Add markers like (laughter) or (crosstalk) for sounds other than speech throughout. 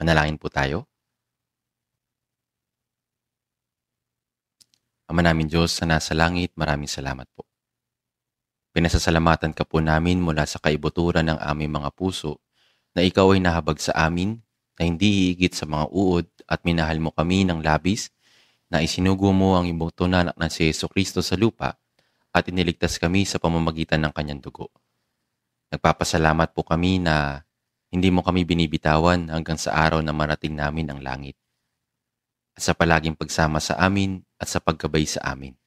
Manalangin po tayo. Ama namin Diyos na nasa langit, maraming salamat po. Pinasasalamatan ka po namin mula sa kaibuturan ng aming mga puso na ikaw ay nahabag sa amin na hindi higit sa mga uod at minahal mo kami ng labis na isinugo mo ang ibong tunanak na si Yeso Kristo sa lupa at iniligtas kami sa pamamagitan ng kanyang dugo. Nagpapasalamat po kami na hindi mo kami binibitawan hanggang sa araw na marating namin ang langit. At sa palaging pagsama sa amin at sa paggabay sa amin.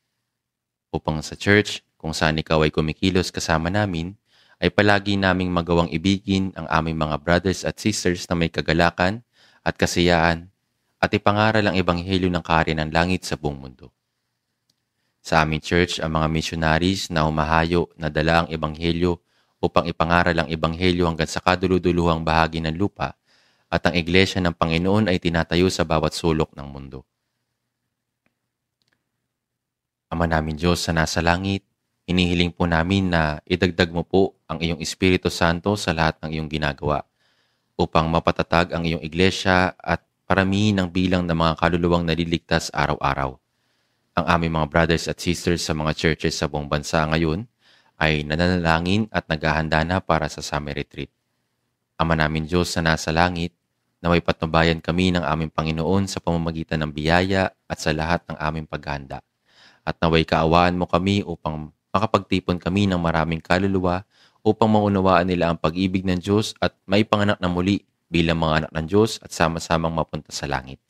Upang sa church, kung saan ikaw ay kumikilos kasama namin, ay palagi naming magawang ibigin ang aming mga brothers at sisters na may kagalakan at kasiyaan at ipangaral ang ebanghelyo ng kaharian ng langit sa buong mundo. Sa aming church, ang mga missionaries na umahayo na dala ang ebanghelyo upang ipangaral ang Ebanghelyo hanggang sa kaduluduluhang bahagi ng lupa at ang Iglesia ng Panginoon ay tinatayo sa bawat sulok ng mundo. Ama namin Diyos sa nasa langit, inihiling po namin na idagdag mo po ang iyong Espiritu Santo sa lahat ng iyong ginagawa upang mapatatag ang iyong iglesia at paramihin ang bilang ng mga kaluluwang naliligtas araw-araw. Ang aming mga brothers at sisters sa mga churches sa buong bansa ngayon ay nananalangin at naghahanda na para sa summer retreat. Ama namin Diyos na nasa langit, na may patnubayan kami ng aming Panginoon sa pamamagitan ng biyaya at sa lahat ng aming paghahanda. At naway kaawaan mo kami upang makapagtipon kami ng maraming kaluluwa upang maunawaan nila ang pag-ibig ng Diyos at may panganak na muli bilang mga anak ng Diyos at sama-samang mapunta sa langit.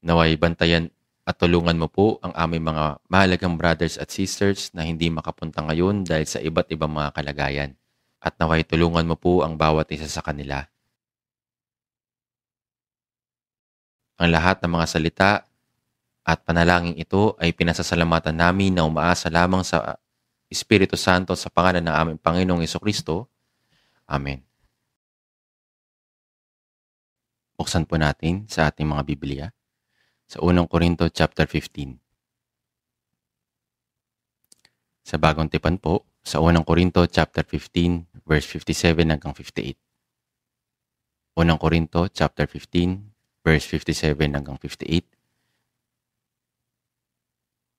Naway bantayan at tulungan mo po ang aming mga mahalagang brothers at sisters na hindi makapunta ngayon dahil sa iba't ibang mga kalagayan. At naway tulungan mo po ang bawat isa sa kanila. Ang lahat ng mga salita at panalangin ito ay pinasasalamatan namin na umaasa lamang sa Espiritu Santo sa pangalan ng aming Panginoong Kristo. Amen. Buksan po natin sa ating mga Biblia sa 1 Korinto chapter 15. Sa bagong tipan po, sa 1 Korinto chapter 15 verse 57 hanggang 58. 1 Korinto chapter 15 verse 57 hanggang 58.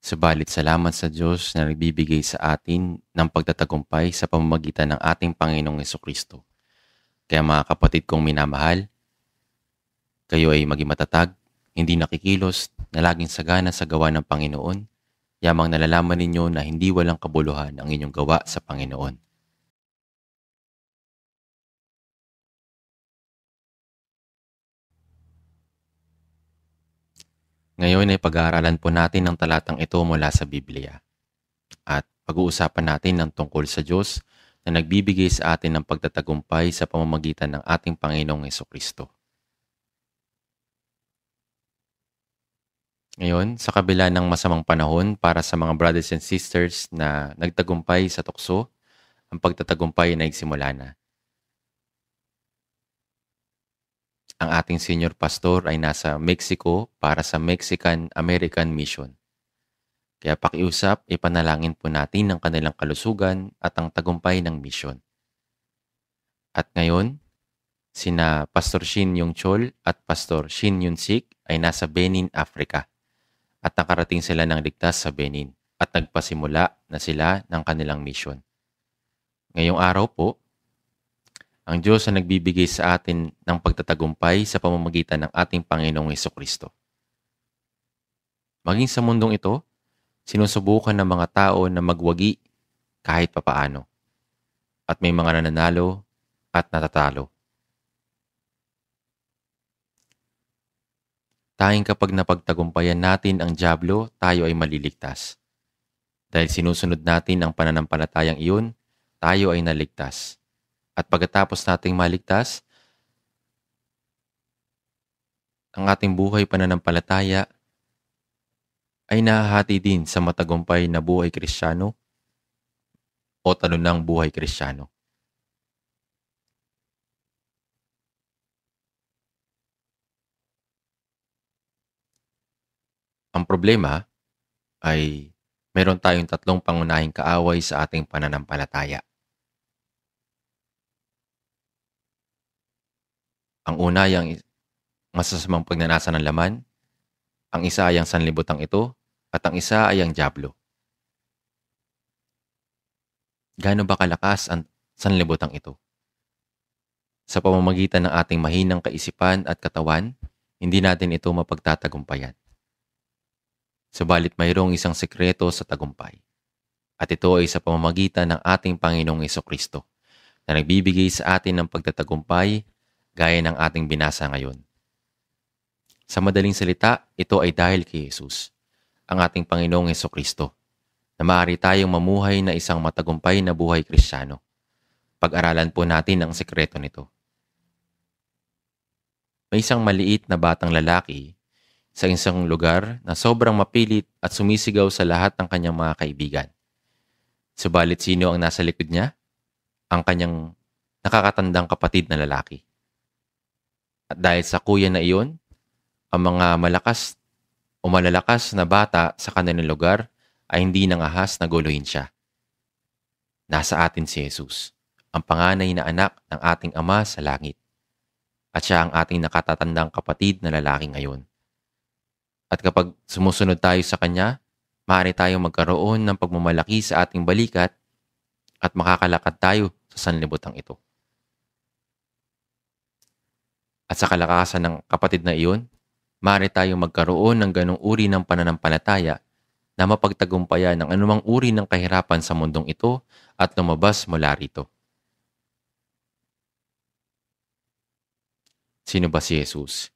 Subalit salamat sa Diyos na nagbibigay sa atin ng pagtatagumpay sa pamamagitan ng ating Panginoong Yeso Kristo. Kaya mga kapatid kong minamahal, kayo ay maging matatag, hindi nakikilos, na laging sagana sa gawa ng Panginoon, yamang nalalaman ninyo na hindi walang kabuluhan ang inyong gawa sa Panginoon. Ngayon ay pag-aaralan po natin ang talatang ito mula sa Biblia. At pag-uusapan natin ng tungkol sa Diyos na nagbibigay sa atin ng pagtatagumpay sa pamamagitan ng ating Panginoong Yeso Kristo. ngayon sa kabila ng masamang panahon para sa mga brothers and sisters na nagtagumpay sa tukso, ang pagtatagumpay na nagsimula na. Ang ating senior pastor ay nasa Mexico para sa Mexican-American Mission. Kaya pakiusap, ipanalangin po natin ang kanilang kalusugan at ang tagumpay ng mission. At ngayon, sina Pastor Shin Yong Chol at Pastor Shin Yun Sik ay nasa Benin, Africa at nakarating sila ng ligtas sa Benin at nagpasimula na sila ng kanilang misyon. Ngayong araw po, ang Diyos ang nagbibigay sa atin ng pagtatagumpay sa pamamagitan ng ating Panginoong Heso Kristo. Maging sa mundong ito, sinusubukan ng mga tao na magwagi kahit papaano. At may mga nananalo at natatalo. tanging kapag napagtagumpayan natin ang Diablo, tayo ay maliligtas. Dahil sinusunod natin ang pananampalatayang iyon, tayo ay naligtas. At pagkatapos nating maligtas, ang ating buhay pananampalataya ay nahahati din sa matagumpay na buhay kristyano o talunang buhay kristyano. Ang problema ay meron tayong tatlong pangunahing kaaway sa ating pananampalataya. Ang una ay ang masasamang pagnanasa ng laman, ang isa ay ang sanlibutang ito, at ang isa ay ang jablo. Gano'n ba kalakas ang sanlibutang ito? Sa pamamagitan ng ating mahinang kaisipan at katawan, hindi natin ito mapagtatagumpayan. Sabalit mayroong isang sekreto sa tagumpay. At ito ay sa pamamagitan ng ating Panginoong Kristo na nagbibigay sa atin ng pagtatagumpay gaya ng ating binasa ngayon. Sa madaling salita, ito ay dahil kay Jesus, ang ating Panginoong Kristo, na maaari tayong mamuhay na isang matagumpay na buhay kristyano. Pag-aralan po natin ang sekreto nito. May isang maliit na batang lalaki sa isang lugar na sobrang mapilit at sumisigaw sa lahat ng kanyang mga kaibigan. Subalit sino ang nasa likod niya? Ang kanyang nakakatandang kapatid na lalaki. At dahil sa kuya na iyon, ang mga malakas o malalakas na bata sa kanilang lugar ay hindi nangahas na guluhin siya. Nasa atin si Jesus, ang panganay na anak ng ating Ama sa langit. At siya ang ating nakatatandang kapatid na lalaki ngayon. At kapag sumusunod tayo sa Kanya, maaari tayong magkaroon ng pagmamalaki sa ating balikat at makakalakad tayo sa sanlibutang ito. At sa kalakasan ng kapatid na iyon, maaari tayong magkaroon ng ganong uri ng pananampalataya na mapagtagumpayan ng anumang uri ng kahirapan sa mundong ito at lumabas mula rito. Sino ba si Jesus?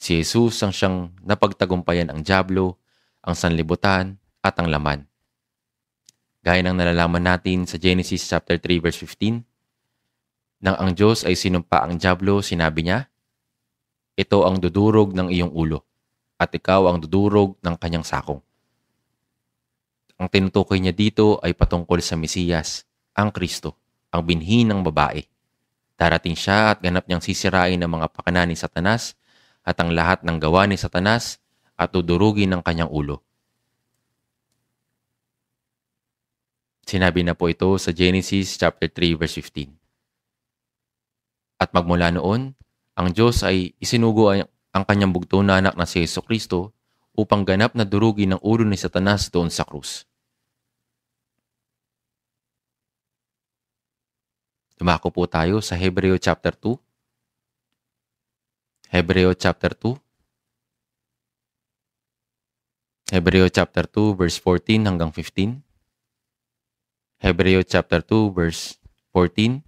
Si Jesus ang siyang napagtagumpayan ang Diablo, ang sanlibutan, at ang laman. Gaya ng nalalaman natin sa Genesis chapter 3 verse 15, nang ang Diyos ay sinumpa ang Diablo, sinabi niya, Ito ang dudurog ng iyong ulo, at ikaw ang dudurog ng kanyang sakong. Ang tinutukoy niya dito ay patungkol sa Mesiyas, ang Kristo, ang binhi ng babae. Darating siya at ganap niyang sisirain ang mga pakana ni Satanas at ang lahat ng gawa ni Satanas at dudurugin ng kanyang ulo. Sinabi na po ito sa Genesis chapter 3 verse 15. At magmula noon, ang Diyos ay isinugo ang kanyang bugto na anak na si Yeso Kristo upang ganap na durugin ng ulo ni Satanas doon sa krus. Dumako po tayo sa Hebreo chapter 2 Hebreo chapter 2. Hebreo chapter 2 verse 14 hanggang 15. Hebreo chapter 2 verse 14.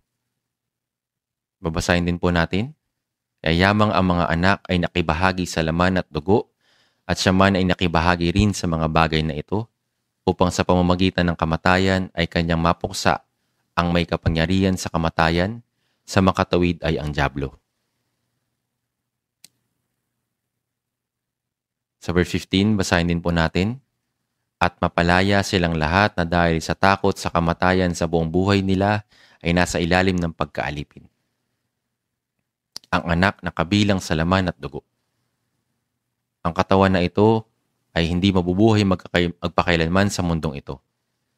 Babasahin din po natin. Kaya yamang ang mga anak ay nakibahagi sa laman at dugo at siya man ay nakibahagi rin sa mga bagay na ito upang sa pamamagitan ng kamatayan ay kanyang mapuksa ang may kapangyarihan sa kamatayan sa makatawid ay ang Diablo. Sa verse 15, basahin din po natin. At mapalaya silang lahat na dahil sa takot sa kamatayan sa buong buhay nila ay nasa ilalim ng pagkaalipin. Ang anak na kabilang sa laman at dugo. Ang katawan na ito ay hindi mabubuhay magpakailanman sa mundong ito.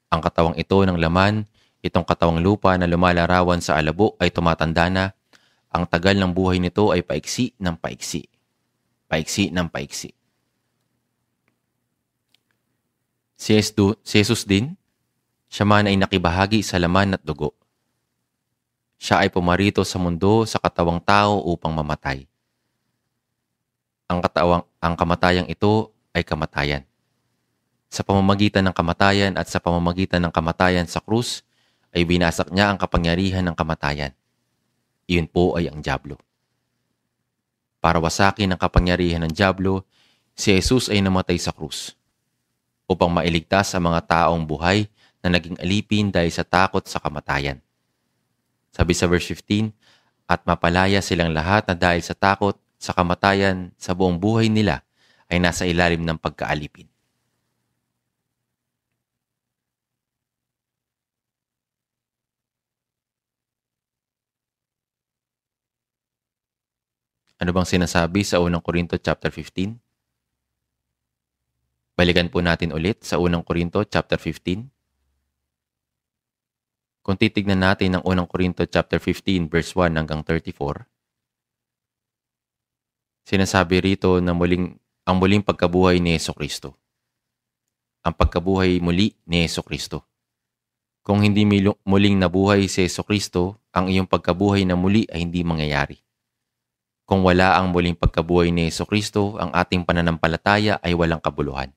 Ang katawang ito ng laman, itong katawang lupa na lumalarawan sa alabo ay tumatanda na. Ang tagal ng buhay nito ay paiksi ng paiksi. Paiksi ng paiksi. Si, Esdu, Jesus din, siya man ay nakibahagi sa laman at dugo. Siya ay pumarito sa mundo sa katawang tao upang mamatay. Ang, katawang, ang kamatayang ito ay kamatayan. Sa pamamagitan ng kamatayan at sa pamamagitan ng kamatayan sa krus, ay binasak niya ang kapangyarihan ng kamatayan. Iyon po ay ang Diablo. Para wasakin ang kapangyarihan ng Diablo, si Jesus ay namatay sa krus upang mailigtas ang mga taong buhay na naging alipin dahil sa takot sa kamatayan. Sabi sa verse 15, At mapalaya silang lahat na dahil sa takot sa kamatayan sa buong buhay nila ay nasa ilalim ng pagkaalipin. Ano bang sinasabi sa unang Korinto chapter 15? Balikan po natin ulit sa unang Korinto chapter 15. Kung titignan natin ang unang Korinto chapter 15 verse 1 hanggang 34, sinasabi rito na muling, ang muling pagkabuhay ni Yeso Kristo. Ang pagkabuhay muli ni Yeso Kristo. Kung hindi muling nabuhay si Yeso Kristo, ang iyong pagkabuhay na muli ay hindi mangyayari. Kung wala ang muling pagkabuhay ni Yeso Kristo, ang ating pananampalataya ay walang kabuluhan.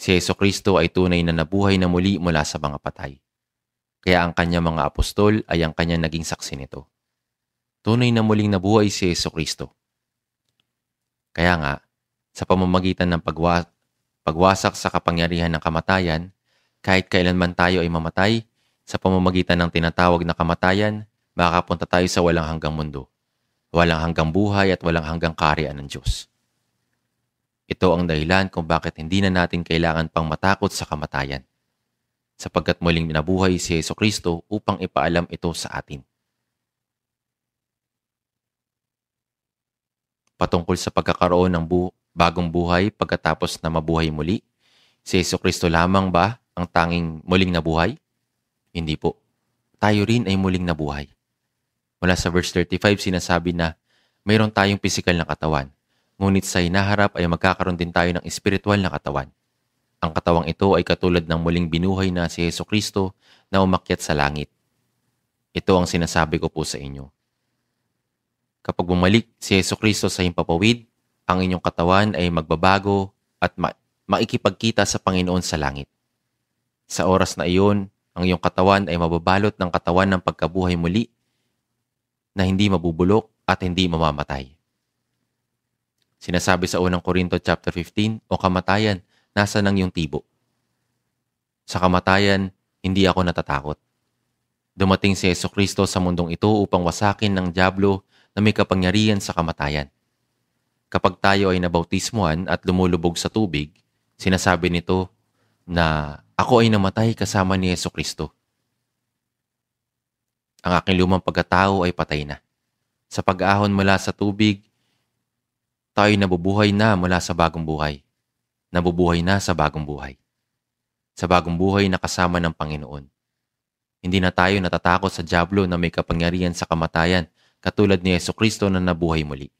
Si Yeso Kristo ay tunay na nabuhay na muli mula sa mga patay. Kaya ang kanyang mga apostol ay ang kanyang naging saksi nito. Tunay na muling nabuhay si Yeso Kristo. Kaya nga, sa pamamagitan ng pagwa pagwasak sa kapangyarihan ng kamatayan, kahit kailan man tayo ay mamatay, sa pamamagitan ng tinatawag na kamatayan, makakapunta tayo sa walang hanggang mundo, walang hanggang buhay at walang hanggang kaharian ng Diyos. Ito ang dahilan kung bakit hindi na natin kailangan pang matakot sa kamatayan. Sapagkat muling binabuhay si Yeso Kristo upang ipaalam ito sa atin. Patungkol sa pagkakaroon ng bu- bagong buhay pagkatapos na mabuhay muli, si Yeso Kristo lamang ba ang tanging muling nabuhay? Hindi po. Tayo rin ay muling nabuhay. Mula sa verse 35, sinasabi na mayroon tayong pisikal na katawan Ngunit sa hinaharap ay magkakaroon din tayo ng espiritual na katawan. Ang katawang ito ay katulad ng muling binuhay na si Yeso Kristo na umakyat sa langit. Ito ang sinasabi ko po sa inyo. Kapag bumalik si Yeso Kristo sa himpapawid, ang inyong katawan ay magbabago at ma- maikipagkita sa Panginoon sa langit. Sa oras na iyon, ang iyong katawan ay mababalot ng katawan ng pagkabuhay muli na hindi mabubulok at hindi mamamatay. Sinasabi sa unang Korinto chapter 15, o kamatayan, nasa nang yung tibo? Sa kamatayan, hindi ako natatakot. Dumating si Yeso Kristo sa mundong ito upang wasakin ng Diablo na may kapangyarihan sa kamatayan. Kapag tayo ay nabautismuhan at lumulubog sa tubig, sinasabi nito na ako ay namatay kasama ni Yeso Kristo. Ang aking lumang pagkatao ay patay na. Sa pag-ahon mula sa tubig, tayo nabubuhay na mula sa bagong buhay. Nabubuhay na sa bagong buhay. Sa bagong buhay na kasama ng Panginoon. Hindi na tayo natatakot sa Diablo na may kapangyarihan sa kamatayan katulad ni Yeso Kristo na nabuhay muli.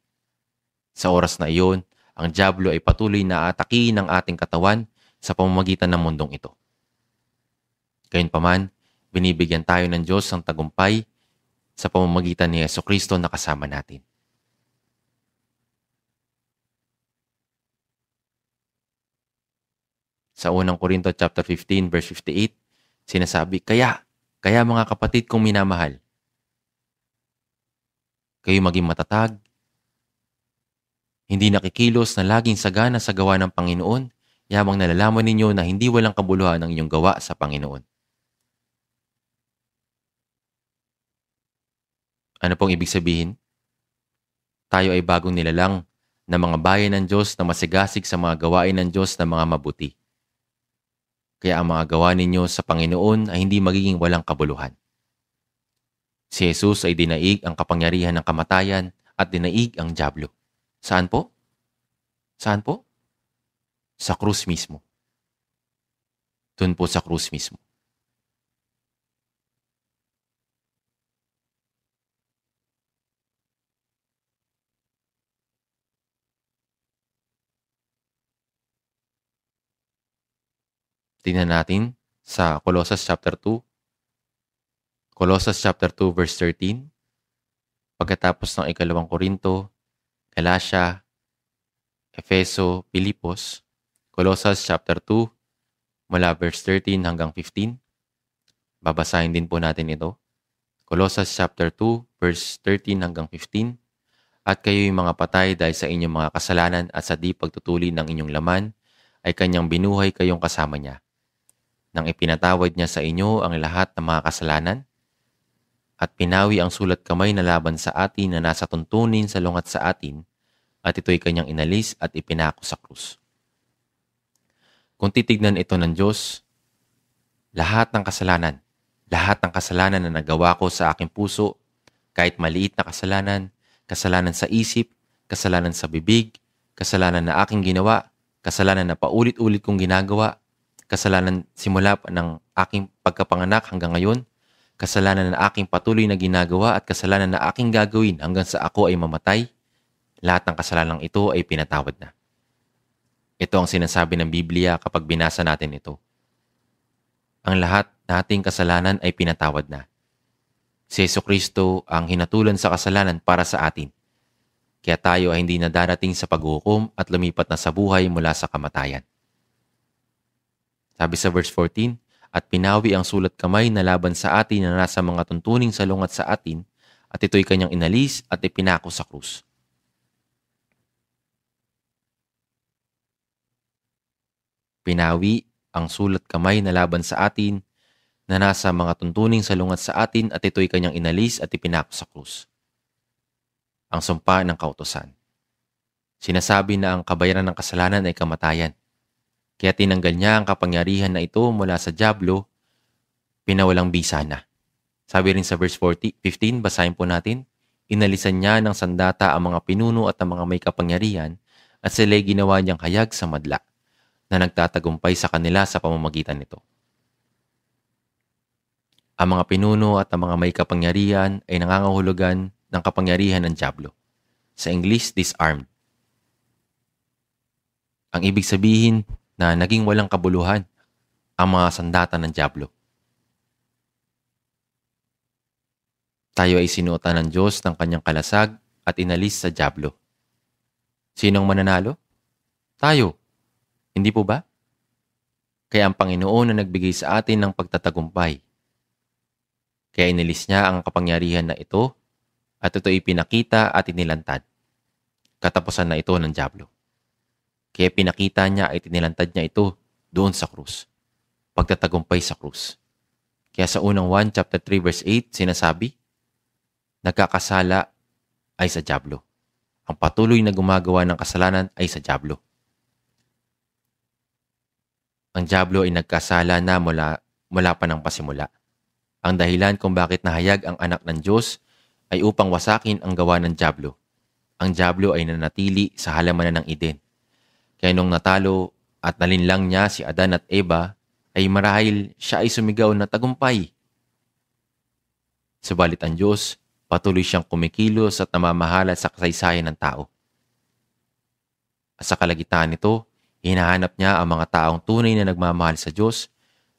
Sa oras na iyon, ang Diablo ay patuloy na ataki ng ating katawan sa pamamagitan ng mundong ito. Gayunpaman, binibigyan tayo ng Diyos ng tagumpay sa pamamagitan ni Yeso Kristo na kasama natin. sa unang Korinto chapter 15 verse 58, sinasabi, kaya, kaya mga kapatid kong minamahal, kayo maging matatag, hindi nakikilos na laging sagana sa gawa ng Panginoon, yamang nalalaman ninyo na hindi walang kabuluhan ang inyong gawa sa Panginoon. Ano pong ibig sabihin? Tayo ay bagong nilalang na mga bayan ng Diyos na masigasig sa mga gawain ng Diyos na mga mabuti. Kaya ang mga gawa ninyo sa Panginoon ay hindi magiging walang kabuluhan. Si Jesus ay dinaig ang kapangyarihan ng kamatayan at dinaig ang Diablo. Saan po? Saan po? Sa krus mismo. Doon po sa krus mismo. Tingnan natin sa Colossus chapter 2. Colossus chapter 2 verse 13. Pagkatapos ng ikalawang Korinto, Galatia, Efeso, Pilipos, Colossus chapter 2 mula verse 13 hanggang 15. Babasahin din po natin ito. Colossus chapter 2 verse 13 hanggang 15. At kayo'y mga patay dahil sa inyong mga kasalanan at sa di pagtutuli ng inyong laman ay kanyang binuhay kayong kasama niya nang ipinatawad niya sa inyo ang lahat ng mga kasalanan? At pinawi ang sulat kamay na laban sa atin na nasa tuntunin sa lungat sa atin, at ito'y kanyang inalis at ipinako sa krus. Kung titignan ito ng Diyos, lahat ng kasalanan, lahat ng kasalanan na nagawa ko sa aking puso, kahit maliit na kasalanan, kasalanan sa isip, kasalanan sa bibig, kasalanan na aking ginawa, kasalanan na paulit-ulit kong ginagawa, kasalanan simula pa ng aking pagkapanganak hanggang ngayon, kasalanan na aking patuloy na ginagawa at kasalanan na aking gagawin hanggang sa ako ay mamatay, lahat ng kasalanan ito ay pinatawad na. Ito ang sinasabi ng Biblia kapag binasa natin ito. Ang lahat nating kasalanan ay pinatawad na. Si Yeso Kristo ang hinatulan sa kasalanan para sa atin. Kaya tayo ay hindi na darating sa paghukom at lumipat na sa buhay mula sa kamatayan. Sabi sa verse 14, At pinawi ang sulat kamay na laban sa atin na nasa mga tuntuning salungat sa atin, at ito'y kanyang inalis at ipinako sa krus. Pinawi ang sulat kamay na laban sa atin na nasa mga tuntuning salungat sa atin at ito'y kanyang inalis at ipinako sa krus. Ang sumpa ng kautosan. Sinasabi na ang kabayaran ng kasalanan ay kamatayan. Kaya tinanggal niya ang kapangyarihan na ito mula sa Diablo, pinawalang bisa na. Sabi rin sa verse 40, 15, basahin po natin, Inalisan niya ng sandata ang mga pinuno at ang mga may kapangyarihan at sila'y ginawa niyang hayag sa madla na nagtatagumpay sa kanila sa pamamagitan nito. Ang mga pinuno at ang mga may kapangyarihan ay nangangahulugan ng kapangyarihan ng Diablo. Sa English, disarmed. Ang ibig sabihin, na naging walang kabuluhan ang mga sandata ng Diablo. Tayo ay sinuotan ng Diyos ng kanyang kalasag at inalis sa Diablo. Sinong mananalo? Tayo. Hindi po ba? Kaya ang Panginoon na nagbigay sa atin ng pagtatagumpay. Kaya inalis niya ang kapangyarihan na ito at ito ipinakita at inilantad. Katapusan na ito ng Diablo. Kaya pinakita niya ay tinilantad niya ito doon sa krus. Pagtatagumpay sa krus. Kaya sa unang 1 chapter 3 verse 8 sinasabi, nagkakasala ay sa Diablo. Ang patuloy na gumagawa ng kasalanan ay sa Diablo. Ang Diablo ay nagkasala na mula, mula pa ng pasimula. Ang dahilan kung bakit nahayag ang anak ng Diyos ay upang wasakin ang gawa ng Diablo. Ang Diablo ay nanatili sa halamanan ng Eden kaya nung natalo at nalinlang niya si Adan at Eva, ay marahil siya ay sumigaw na tagumpay. Subalit ang Diyos, patuloy siyang kumikilos at namamahala sa kasaysayan ng tao. At sa kalagitan nito, hinahanap niya ang mga taong tunay na nagmamahal sa Diyos,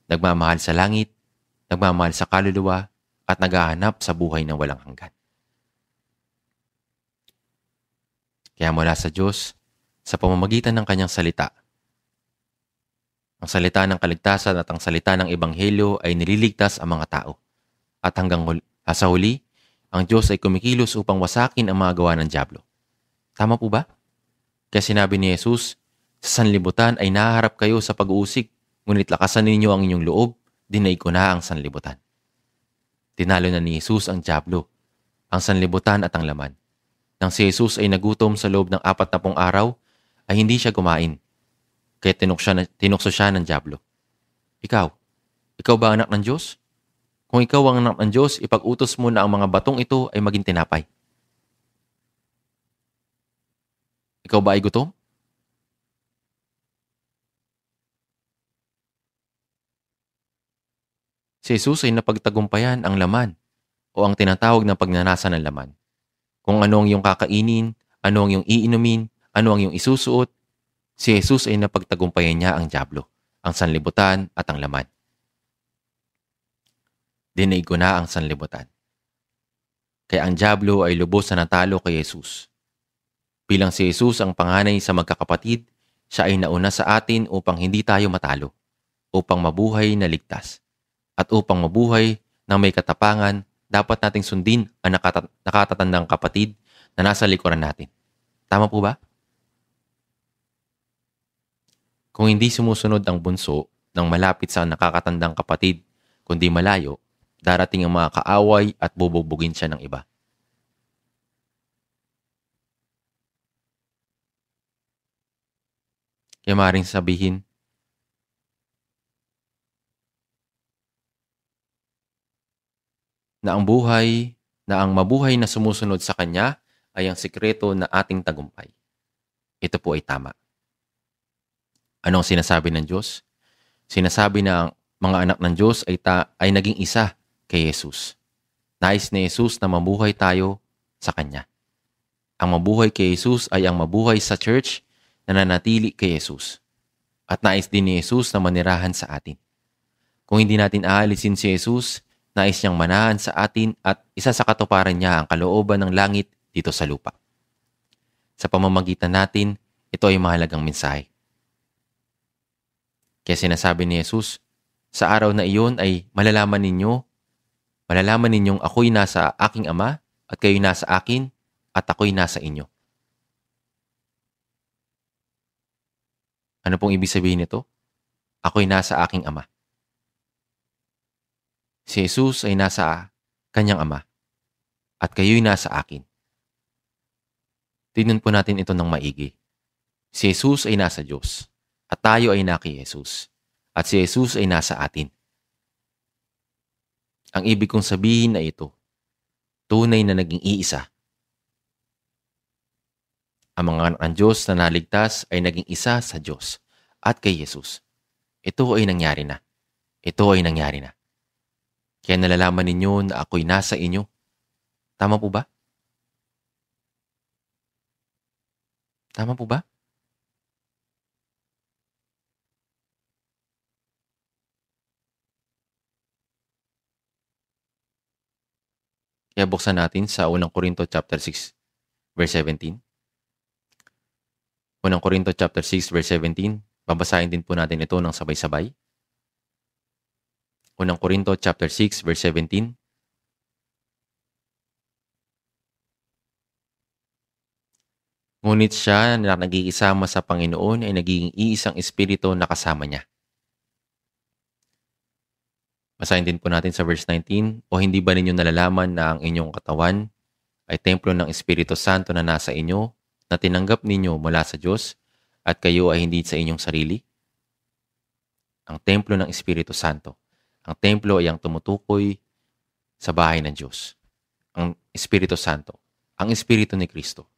nagmamahal sa langit, nagmamahal sa kaluluwa, at naghahanap sa buhay na walang hanggan. Kaya mula sa Diyos, sa pamamagitan ng kanyang salita. Ang salita ng kaligtasan at ang salita ng ebanghelyo ay nililigtas ang mga tao. At hanggang huli, ah, sa huli, ang Diyos ay kumikilos upang wasakin ang mga gawa ng Diablo. Tama po ba? Kaya sinabi ni Jesus, sa sanlibutan ay naharap kayo sa pag-uusig, ngunit lakasan ninyo ang inyong loob, dinaig ko na ang sanlibutan. Tinalo na ni Jesus ang Diablo, ang sanlibutan at ang laman. Nang si Jesus ay nagutom sa loob ng apat na pong araw, ay hindi siya kumain. Kaya tinukso, siya, tinukso siya ng Diablo. Ikaw, ikaw ba anak ng Diyos? Kung ikaw ang anak ng Diyos, ipag-utos mo na ang mga batong ito ay maging tinapay. Ikaw ba ay gutom? Si Jesus ay napagtagumpayan ang laman o ang tinatawag na pagnanasa ng laman. Kung ano ang iyong kakainin, ano ang iyong iinumin, ano ang iyong isusuot, si Jesus ay napagtagumpayan niya ang Diablo, ang sanlibutan at ang laman. Dinaig ko na ang sanlibutan. Kaya ang Diablo ay lubos na natalo kay Jesus. Bilang si Jesus ang panganay sa magkakapatid, siya ay nauna sa atin upang hindi tayo matalo, upang mabuhay na ligtas, at upang mabuhay na may katapangan, dapat nating sundin ang nakatatandang kapatid na nasa likuran natin. Tama po ba? Kung hindi sumusunod ang bunso ng malapit sa nakakatandang kapatid, kundi malayo, darating ang mga kaaway at bubugbugin siya ng iba. Kaya maaaring sabihin, na ang buhay, na ang mabuhay na sumusunod sa Kanya ay ang sikreto na ating tagumpay. Ito po ay tama. Anong sinasabi ng Diyos? Sinasabi na ang mga anak ng Diyos ay, ta- ay naging isa kay Jesus. Nais ni Jesus na mabuhay tayo sa Kanya. Ang mabuhay kay Jesus ay ang mabuhay sa church na nanatili kay Jesus. At nais din ni Jesus na manirahan sa atin. Kung hindi natin aalisin si Jesus, nais niyang manahan sa atin at isa sa katuparan niya ang kalooban ng langit dito sa lupa. Sa pamamagitan natin, ito ay mahalagang mensahe. Kaya sinasabi ni Jesus, sa araw na iyon ay malalaman ninyo, malalaman ninyong ako'y nasa aking ama at kayo'y nasa akin at ako'y nasa inyo. Ano pong ibig sabihin nito? Ako'y nasa aking ama. Si Jesus ay nasa kanyang ama at kayo'y nasa akin. Tignan po natin ito ng maigi. Si Jesus ay nasa Diyos at tayo ay naki Jesus. At si Jesus ay nasa atin. Ang ibig kong sabihin na ito, tunay na naging iisa. Ang mga anak ng Diyos na naligtas ay naging isa sa Diyos at kay Jesus. Ito ay nangyari na. Ito ay nangyari na. Kaya nalalaman ninyo na ako'y nasa inyo. Tama po ba? Tama po ba? Kaya buksan natin sa 1 Korinto chapter 6 verse 17. 1 Korinto chapter 6 verse 17. Babasahin din po natin ito ng sabay-sabay. 1 Korinto chapter 6 verse 17. Ngunit siya na nagkikisama sa Panginoon ay nagiging iisang espiritu na kasama niya. Basahin din po natin sa verse 19, O hindi ba ninyo nalalaman na ang inyong katawan ay templo ng Espiritu Santo na nasa inyo, na tinanggap ninyo mula sa Diyos, at kayo ay hindi sa inyong sarili? Ang templo ng Espiritu Santo. Ang templo ay ang tumutukoy sa bahay ng Diyos. Ang Espiritu Santo. Ang Espiritu ni Kristo.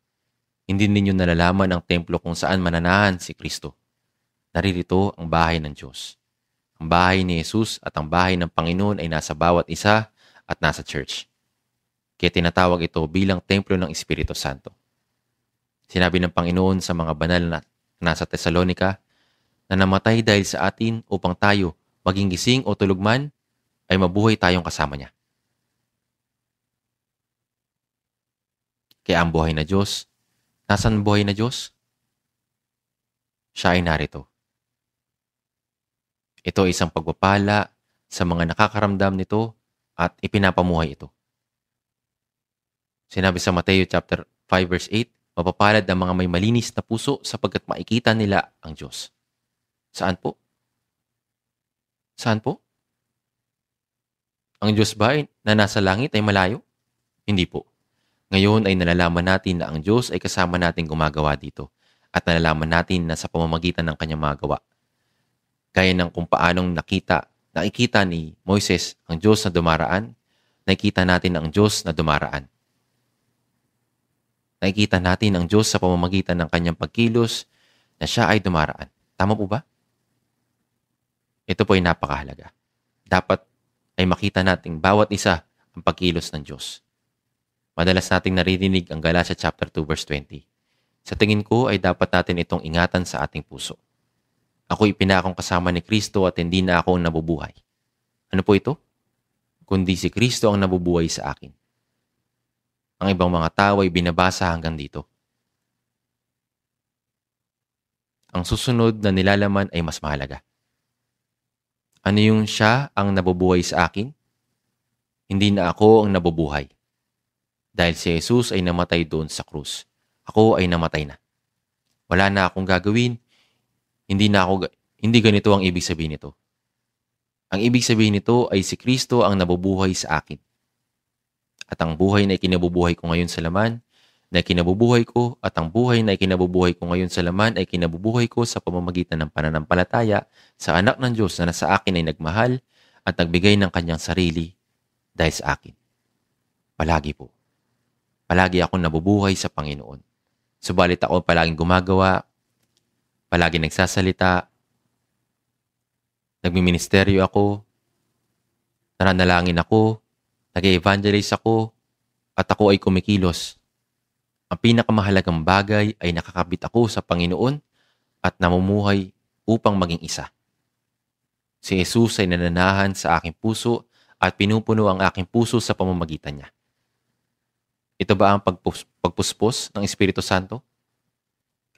Hindi ninyo nalalaman ang templo kung saan mananahan si Kristo. Naririto ang bahay ng Diyos. Ang bahay ni Jesus at ang bahay ng Panginoon ay nasa bawat isa at nasa church. Kaya tinatawag ito bilang templo ng Espiritu Santo. Sinabi ng Panginoon sa mga banal na nasa Tesalonika na namatay dahil sa atin upang tayo, maging gising o tulog man, ay mabuhay tayong kasama niya. Kaya ang buhay na Diyos, nasan buhay na Diyos? Siya ay narito ito ay isang pagpapala sa mga nakakaramdam nito at ipinapamuhay ito. Sinabi sa Mateo chapter 5 verse 8, mapapalad ang mga may malinis na puso sapagkat makikita nila ang Diyos. Saan po? Saan po? Ang Diyos ba na nasa langit ay malayo? Hindi po. Ngayon ay nalalaman natin na ang Diyos ay kasama natin gumagawa dito at nalalaman natin na sa pamamagitan ng kanyang mga gawa Gaya ng kung paanong nakita, nakikita ni Moises ang Diyos na dumaraan, nakikita natin ang Diyos na dumaraan. Nakikita natin ang Diyos sa pamamagitan ng kanyang pagkilos na siya ay dumaraan. Tama po ba? Ito po ay napakahalaga. Dapat ay makita natin bawat isa ang pagkilos ng Diyos. Madalas nating naririnig ang Galatia chapter 2 verse 20. Sa tingin ko ay dapat natin itong ingatan sa ating puso. Ako ipinakong kasama ni Kristo at hindi na ako ang nabubuhay. Ano po ito? Kundi si Kristo ang nabubuhay sa akin. Ang ibang mga tao ay binabasa hanggang dito. Ang susunod na nilalaman ay mas mahalaga. Ano yung siya ang nabubuhay sa akin? Hindi na ako ang nabubuhay. Dahil si Jesus ay namatay doon sa krus. Ako ay namatay na. Wala na akong gagawin, hindi na ako, hindi ganito ang ibig sabihin nito. Ang ibig sabihin nito ay si Kristo ang nabubuhay sa akin. At ang buhay na ikinabubuhay ko ngayon sa laman, na ikinabubuhay ko at ang buhay na ikinabubuhay ko ngayon sa laman ay kinabubuhay ko sa pamamagitan ng pananampalataya sa anak ng Diyos na nasa akin ay nagmahal at nagbigay ng kanyang sarili dahil sa akin. Palagi po. Palagi akong nabubuhay sa Panginoon. Subalit ako palaging gumagawa Palagi nagsasalita. Nagmiministeryo ako. Nananalangin ako. Nag-evangelize ako. At ako ay kumikilos. Ang pinakamahalagang bagay ay nakakabit ako sa Panginoon at namumuhay upang maging isa. Si Jesus ay nananahan sa aking puso at pinupuno ang aking puso sa pamamagitan niya. Ito ba ang pagpus- pagpuspos ng Espiritu Santo?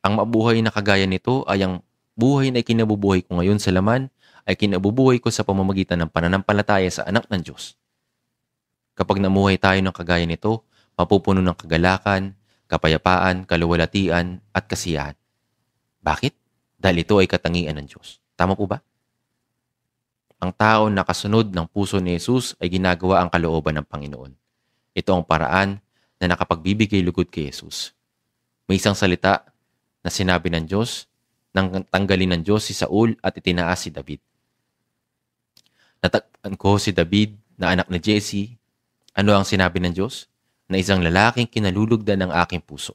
Ang mabuhay na kagaya nito ay ang buhay na ikinabubuhay ko ngayon sa laman ay kinabubuhay ko sa pamamagitan ng pananampalataya sa anak ng Diyos. Kapag namuhay tayo ng kagaya nito, mapupuno ng kagalakan, kapayapaan, kaluwalatian, at kasiyahan. Bakit? Dahil ito ay katangian ng Diyos. Tama po ba? Ang tao na kasunod ng puso ni Jesus ay ginagawa ang kalooban ng Panginoon. Ito ang paraan na nakapagbibigay lugod kay Jesus. May isang salita na sinabi ng Diyos nang tanggalin ng Diyos si Saul at itinaas si David. Natagpuan ko si David na anak ni Jesse. Ano ang sinabi ng Diyos? Na isang lalaking kinalulugdan ng aking puso.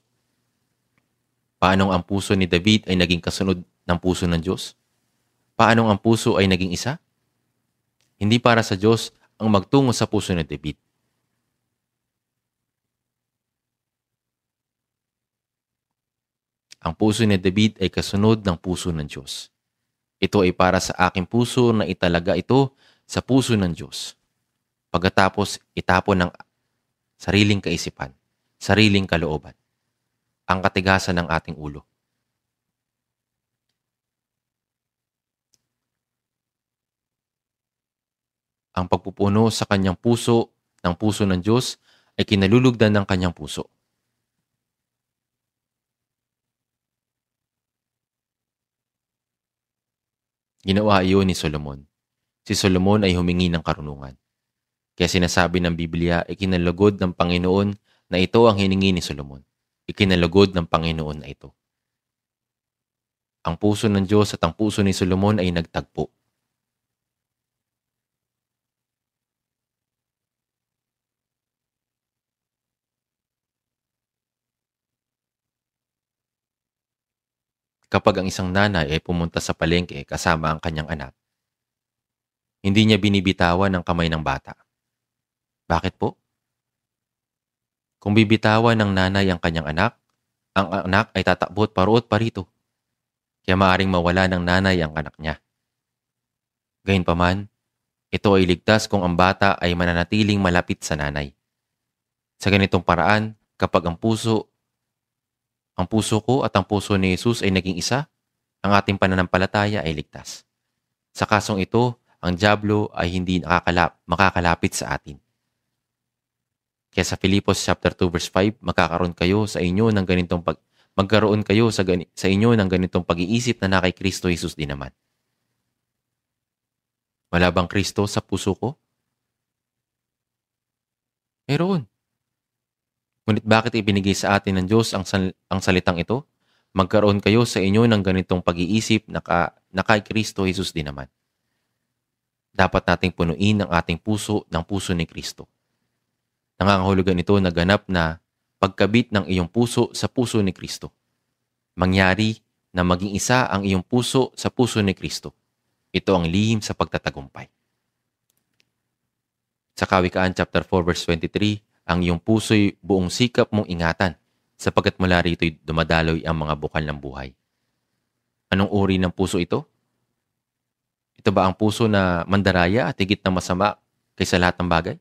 Paanong ang puso ni David ay naging kasunod ng puso ng Diyos? Paanong ang puso ay naging isa? Hindi para sa Diyos ang magtungo sa puso ni David Ang puso ni David ay kasunod ng puso ng Diyos. Ito ay para sa aking puso na italaga ito sa puso ng Diyos. Pagkatapos, itapon ng sariling kaisipan, sariling kalooban, ang katigasan ng ating ulo. Ang pagpupuno sa kanyang puso ng puso ng Diyos ay kinalulugdan ng kanyang puso. Ginawa iyon ni Solomon. Si Solomon ay humingi ng karunungan. Kaya sinasabi ng Biblia, ikinalagod ng Panginoon na ito ang hiningi ni Solomon. Ikinalugod ng Panginoon na ito. Ang puso ng Diyos at ang puso ni Solomon ay nagtagpo. kapag ang isang nanay ay pumunta sa palengke kasama ang kanyang anak. Hindi niya binibitawan ang kamay ng bata. Bakit po? Kung bibitawan ng nanay ang kanyang anak, ang anak ay tatakbo at paroot parito. Kaya maaring mawala ng nanay ang anak niya. Gayunpaman, ito ay ligtas kung ang bata ay mananatiling malapit sa nanay. Sa ganitong paraan, kapag ang puso ang puso ko at ang puso ni Jesus ay naging isa. Ang ating pananampalataya ay ligtas. Sa kasong ito, ang Diablo ay hindi nakakalap, makakalapit sa atin. Kaya sa Filipos chapter 2 verse 5, magkakaroon kayo sa inyo ng ganitong pag magkaroon kayo sa, gani, sa inyo ng ganitong pag-iisip na na Kristo Jesus din naman. Wala bang Kristo sa puso ko? Meron. Ngunit bakit ibinigay sa atin ng Diyos ang, sal- ang salitang ito? Magkaroon kayo sa inyo ng ganitong pag-iisip na, ka, na kay Kristo Jesus din naman. Dapat nating punuin ang ating puso ng puso ni Kristo. Nangangahulugan ito na ganap na pagkabit ng iyong puso sa puso ni Kristo. Mangyari na maging isa ang iyong puso sa puso ni Kristo. Ito ang lihim sa pagtatagumpay. Sa Kawikaan chapter 4 verse 23, ang iyong puso'y buong sikap mong ingatan sapagkat mula rito'y dumadaloy ang mga bukal ng buhay. Anong uri ng puso ito? Ito ba ang puso na mandaraya at higit na masama kaysa lahat ng bagay?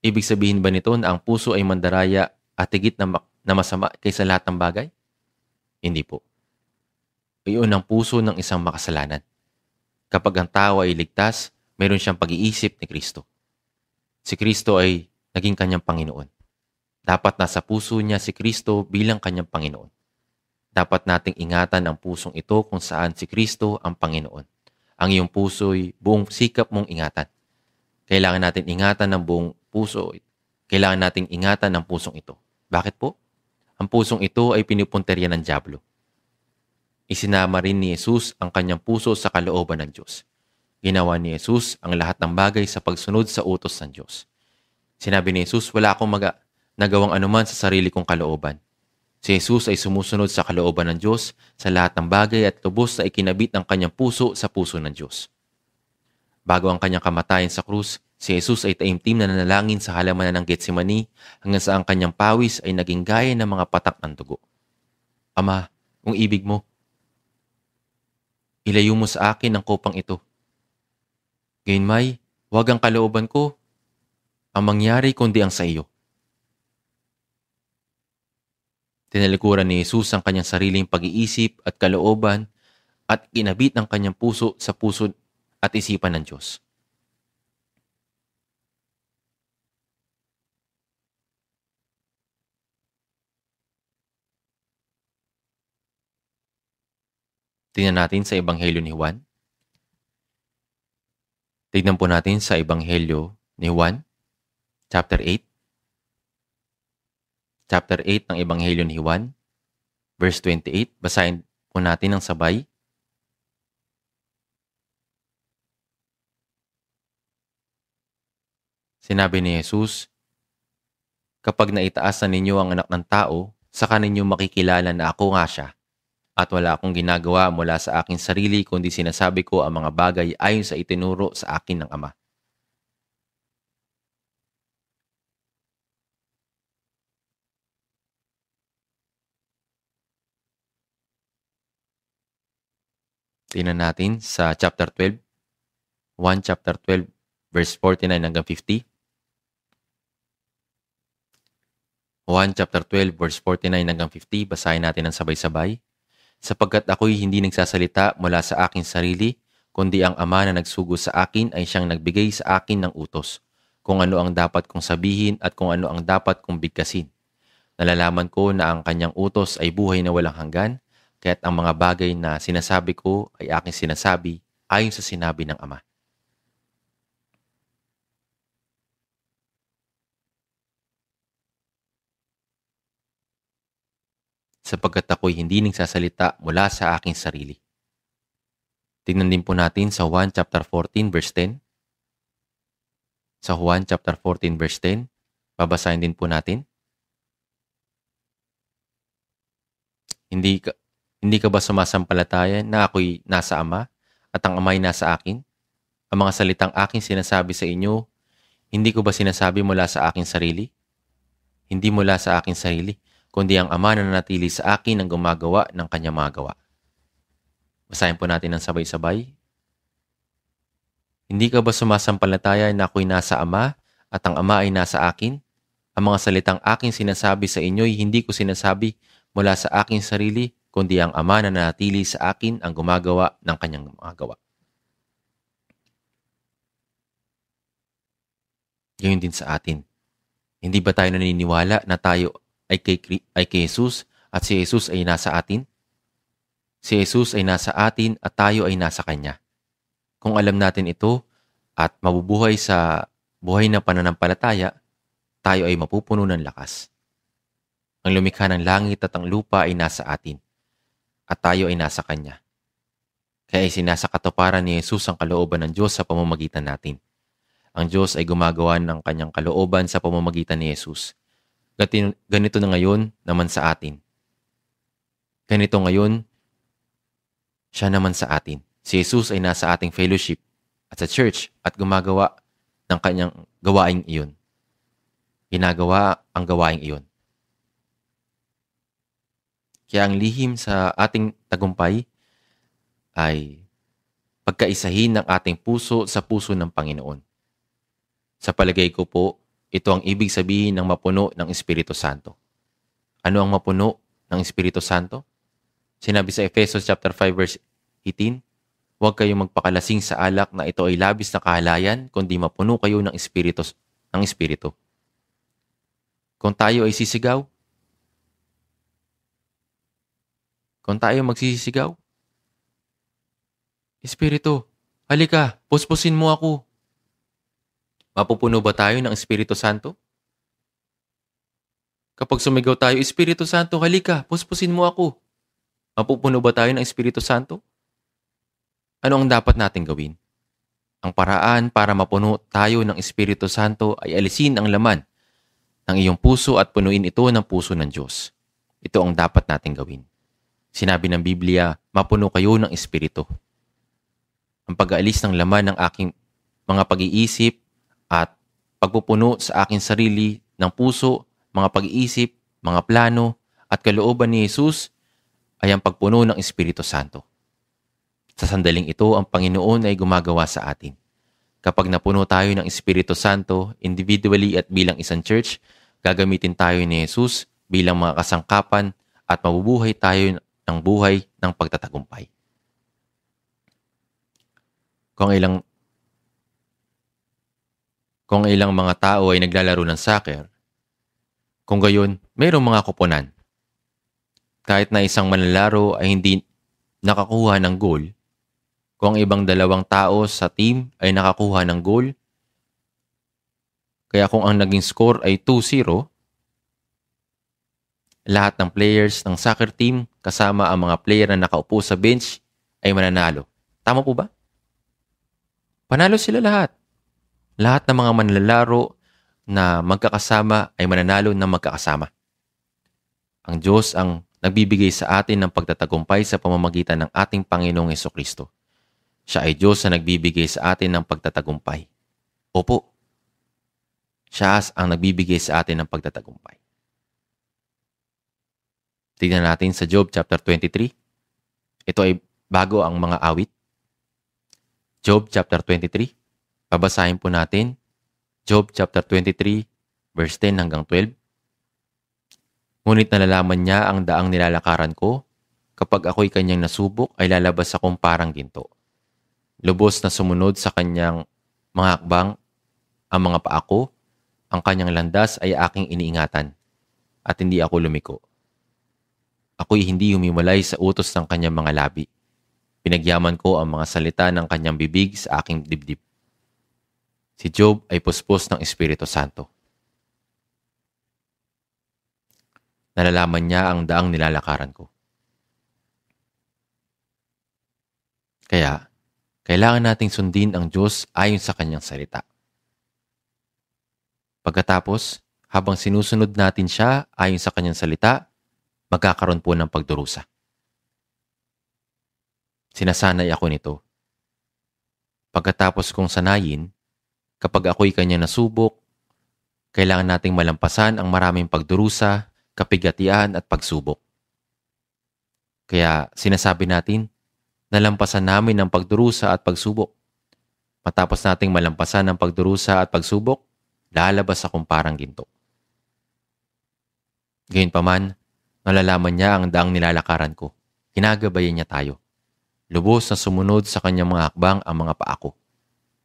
Ibig sabihin ba nito na ang puso ay mandaraya at higit na, ma- na masama kaysa lahat ng bagay? Hindi po. Iyon ang puso ng isang makasalanan. Kapag ang tao ay ligtas, mayroon siyang pag-iisip ni Kristo. Si Kristo ay naging kanyang Panginoon. Dapat nasa puso niya si Kristo bilang kanyang Panginoon. Dapat nating ingatan ang pusong ito kung saan si Kristo ang Panginoon. Ang iyong puso'y buong sikap mong ingatan. Kailangan natin ingatan ng buong puso. Kailangan nating ingatan ang pusong ito. Bakit po? Ang pusong ito ay pinupunterya ng Diablo. Isinama rin ni Jesus ang kanyang puso sa kalooban ng Diyos. Ginawa ni Jesus ang lahat ng bagay sa pagsunod sa utos ng Diyos. Sinabi ni Jesus, wala akong mag- nagawang anuman sa sarili kong kalooban. Si Jesus ay sumusunod sa kalooban ng Diyos sa lahat ng bagay at lubos na ikinabit ng kanyang puso sa puso ng Diyos. Bago ang kanyang kamatayan sa krus, si Jesus ay taimtim na nanalangin sa halamanan ng Getsemani hanggang sa ang kanyang pawis ay naging gaya ng mga patak ng dugo. Ama, kung ibig mo, ilayo mo sa akin ang kupang ito. Gayunmay, huwag ang kalooban ko, ang mangyari kundi ang sa iyo. Tinalikuran ni Jesus ang kanyang sariling pag-iisip at kalooban at inabit ang kanyang puso sa puso at isipan ng Diyos. Tingnan natin sa Ebanghelyo ni Juan. Tignan po natin sa Ebanghelyo ni Juan, chapter 8. Chapter 8 ng Ebanghelyo ni Juan, verse 28. Basahin po natin ng sabay. Sinabi ni Jesus, Kapag naitaas na ninyo ang anak ng tao, saka ninyo makikilala na ako nga siya. At wala akong ginagawa mula sa aking sarili kundi sinasabi ko ang mga bagay ayon sa itinuro sa akin ng Ama. Tingnan natin sa chapter 12. 1 chapter 12 verse 49 hanggang 50. 1 chapter 12 verse 49 hanggang 50. Basahin natin ang sabay-sabay. Sapagkat ako'y hindi nagsasalita mula sa akin sarili, kundi ang ama na nagsugo sa akin ay siyang nagbigay sa akin ng utos, kung ano ang dapat kong sabihin at kung ano ang dapat kong bigkasin. Nalalaman ko na ang kanyang utos ay buhay na walang hanggan Kaya't ang mga bagay na sinasabi ko ay aking sinasabi ayon sa sinabi ng Ama. sapagkat ako'y hindi nagsasalita mula sa aking sarili. Tingnan din po natin sa Juan chapter 14 verse 10. Sa Juan chapter 14 verse 10, babasahin din po natin. Hindi hindi ka ba sumasampalataya na ako'y nasa Ama at ang Ama'y nasa akin? Ang mga salitang aking sinasabi sa inyo, hindi ko ba sinasabi mula sa aking sarili? Hindi mula sa aking sarili, kundi ang Ama na natili sa akin ang gumagawa ng kanyang mga gawa. Basahin po natin ng sabay-sabay. Hindi ka ba sumasampalataya na ako'y nasa Ama at ang Ama ay nasa akin? Ang mga salitang aking sinasabi sa inyo'y hindi ko sinasabi mula sa aking sarili, kundi ang ama na natili sa akin ang gumagawa ng kanyang magawa. Gayon din sa atin. Hindi ba tayo naniniwala na tayo ay kay, ay kay Jesus at si Jesus ay nasa atin? Si Jesus ay nasa atin at tayo ay nasa Kanya. Kung alam natin ito at mabubuhay sa buhay na pananampalataya, tayo ay mapupuno ng lakas. Ang lumikha ng langit at ang lupa ay nasa atin at tayo ay nasa Kanya. Kaya ay sinasakatuparan ni Jesus ang kalooban ng Diyos sa pamamagitan natin. Ang Diyos ay gumagawa ng kanyang kalooban sa pamamagitan ni Jesus. Ganito na ngayon naman sa atin. Ganito ngayon, siya naman sa atin. Si Jesus ay nasa ating fellowship at sa church at gumagawa ng kanyang gawaing iyon. Ginagawa ang gawaing iyon. Kaya ang lihim sa ating tagumpay ay pagkaisahin ng ating puso sa puso ng Panginoon. Sa palagay ko po, ito ang ibig sabihin ng mapuno ng Espiritu Santo. Ano ang mapuno ng Espiritu Santo? Sinabi sa Efesos chapter 5 verse 18, Huwag kayong magpakalasing sa alak na ito ay labis na kahalayan, kundi mapuno kayo ng Espiritu. Ng espiritu. Kung tayo ay sisigaw, Kung tayo magsisigaw? Espiritu, halika, puspusin mo ako. Mapupuno ba tayo ng Espiritu Santo? Kapag sumigaw tayo, Espiritu Santo, halika, puspusin mo ako. Mapupuno ba tayo ng Espiritu Santo? Ano ang dapat natin gawin? Ang paraan para mapuno tayo ng Espiritu Santo ay alisin ang laman ng iyong puso at punuin ito ng puso ng Diyos. Ito ang dapat natin gawin. Sinabi ng Biblia, mapuno kayo ng Espiritu. Ang pag-aalis ng laman ng aking mga pag-iisip at pagpupuno sa aking sarili ng puso, mga pag-iisip, mga plano at kalooban ni Jesus ay ang pagpuno ng Espiritu Santo. Sa sandaling ito, ang Panginoon ay gumagawa sa atin. Kapag napuno tayo ng Espiritu Santo, individually at bilang isang church, gagamitin tayo ni Jesus bilang mga kasangkapan at mabubuhay tayo ng buhay ng pagtatagumpay. Kung ilang kung ilang mga tao ay naglalaro ng soccer, kung gayon, mayroong mga kuponan. Kahit na isang manlalaro ay hindi nakakuha ng goal, kung ang ibang dalawang tao sa team ay nakakuha ng goal, kaya kung ang naging score ay 2-0, lahat ng players ng soccer team kasama ang mga player na nakaupo sa bench ay mananalo. Tama po ba? Panalo sila lahat. Lahat ng mga manlalaro na magkakasama ay mananalo ng magkakasama. Ang Diyos ang nagbibigay sa atin ng pagtatagumpay sa pamamagitan ng ating Panginoong Yeso Kristo. Siya ay Diyos na nagbibigay sa atin ng pagtatagumpay. Opo, siya ang nagbibigay sa atin ng pagtatagumpay. Tingnan natin sa Job chapter 23. Ito ay bago ang mga awit. Job chapter 23. Babasahin po natin Job chapter 23 verse 10 hanggang 12. Ngunit nalalaman niya ang daang nilalakaran ko. Kapag ako'y kanyang nasubok ay lalabas akong parang ginto. Lubos na sumunod sa kanyang mga akbang ang mga paako, ang kanyang landas ay aking iniingatan at hindi ako lumiko ako'y hindi humiwalay sa utos ng kanyang mga labi. Pinagyaman ko ang mga salita ng kanyang bibig sa aking dibdib. Si Job ay puspos ng Espiritu Santo. Nalalaman niya ang daang nilalakaran ko. Kaya, kailangan nating sundin ang Diyos ayon sa kanyang salita. Pagkatapos, habang sinusunod natin siya ayon sa kanyang salita, magkakaroon po ng pagdurusa. Sinasanay ako nito. Pagkatapos kong sanayin, kapag ako'y kanya nasubok, kailangan nating malampasan ang maraming pagdurusa, kapigatian at pagsubok. Kaya sinasabi natin, nalampasan namin ang pagdurusa at pagsubok. Matapos nating malampasan ang pagdurusa at pagsubok, lalabas akong parang ginto. Gayunpaman, Nalalaman niya ang daang nilalakaran ko. Kinagabayan niya tayo. Lubos na sumunod sa kanyang mga hakbang ang mga paa ko.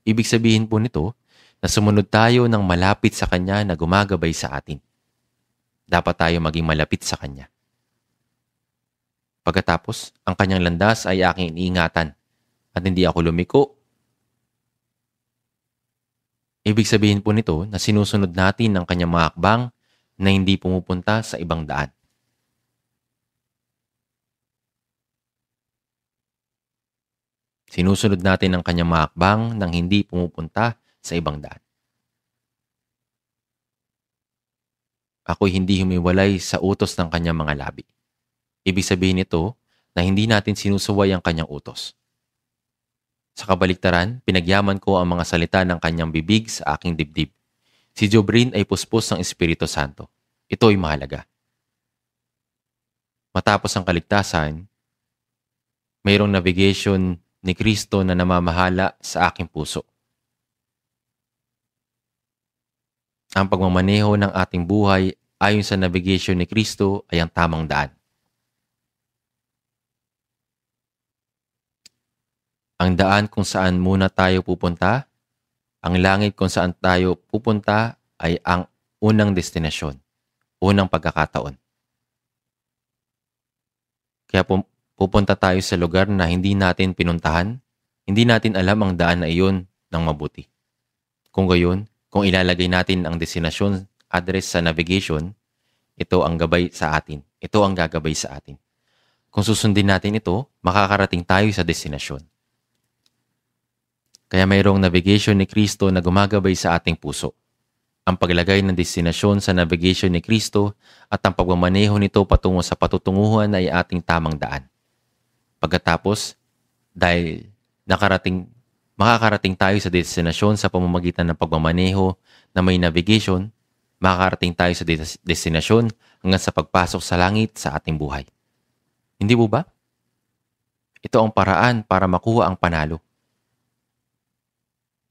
Ibig sabihin po nito na sumunod tayo ng malapit sa kanya na gumagabay sa atin. Dapat tayo maging malapit sa kanya. Pagkatapos, ang kanyang landas ay aking iningatan at hindi ako lumiko. Ibig sabihin po nito na sinusunod natin ang kanyang mga akbang na hindi pumupunta sa ibang daan. Sinusunod natin ang kanyang maakbang nang hindi pumupunta sa ibang daan. Ako'y hindi humiwalay sa utos ng kanyang mga labi. Ibig sabihin nito na hindi natin sinusuway ang kanyang utos. Sa kabaliktaran, pinagyaman ko ang mga salita ng kanyang bibig sa aking dibdib. Si Jobrin ay puspos ng Espiritu Santo. Ito ay mahalaga. Matapos ang kaligtasan, mayroong navigation ni Kristo na namamahala sa aking puso. Ang pagmamaneho ng ating buhay ayon sa navigation ni Kristo ay ang tamang daan. Ang daan kung saan muna tayo pupunta, ang langit kung saan tayo pupunta ay ang unang destinasyon, unang pagkakataon. Kaya po Pupunta tayo sa lugar na hindi natin pinuntahan, hindi natin alam ang daan na iyon ng mabuti. Kung gayon, kung ilalagay natin ang destination address sa navigation, ito ang gabay sa atin. Ito ang gagabay sa atin. Kung susundin natin ito, makakarating tayo sa destinasyon. Kaya mayroong navigation ni Kristo na gumagabay sa ating puso. Ang paglagay ng destinasyon sa navigation ni Kristo at ang pagmamaneho nito patungo sa patutunguhan ay ating tamang daan. Pagkatapos, dahil nakarating, makakarating tayo sa destinasyon sa pamamagitan ng pagmamaneho na may navigation, makakarating tayo sa destinasyon hanggang sa pagpasok sa langit sa ating buhay. Hindi po ba? Ito ang paraan para makuha ang panalo.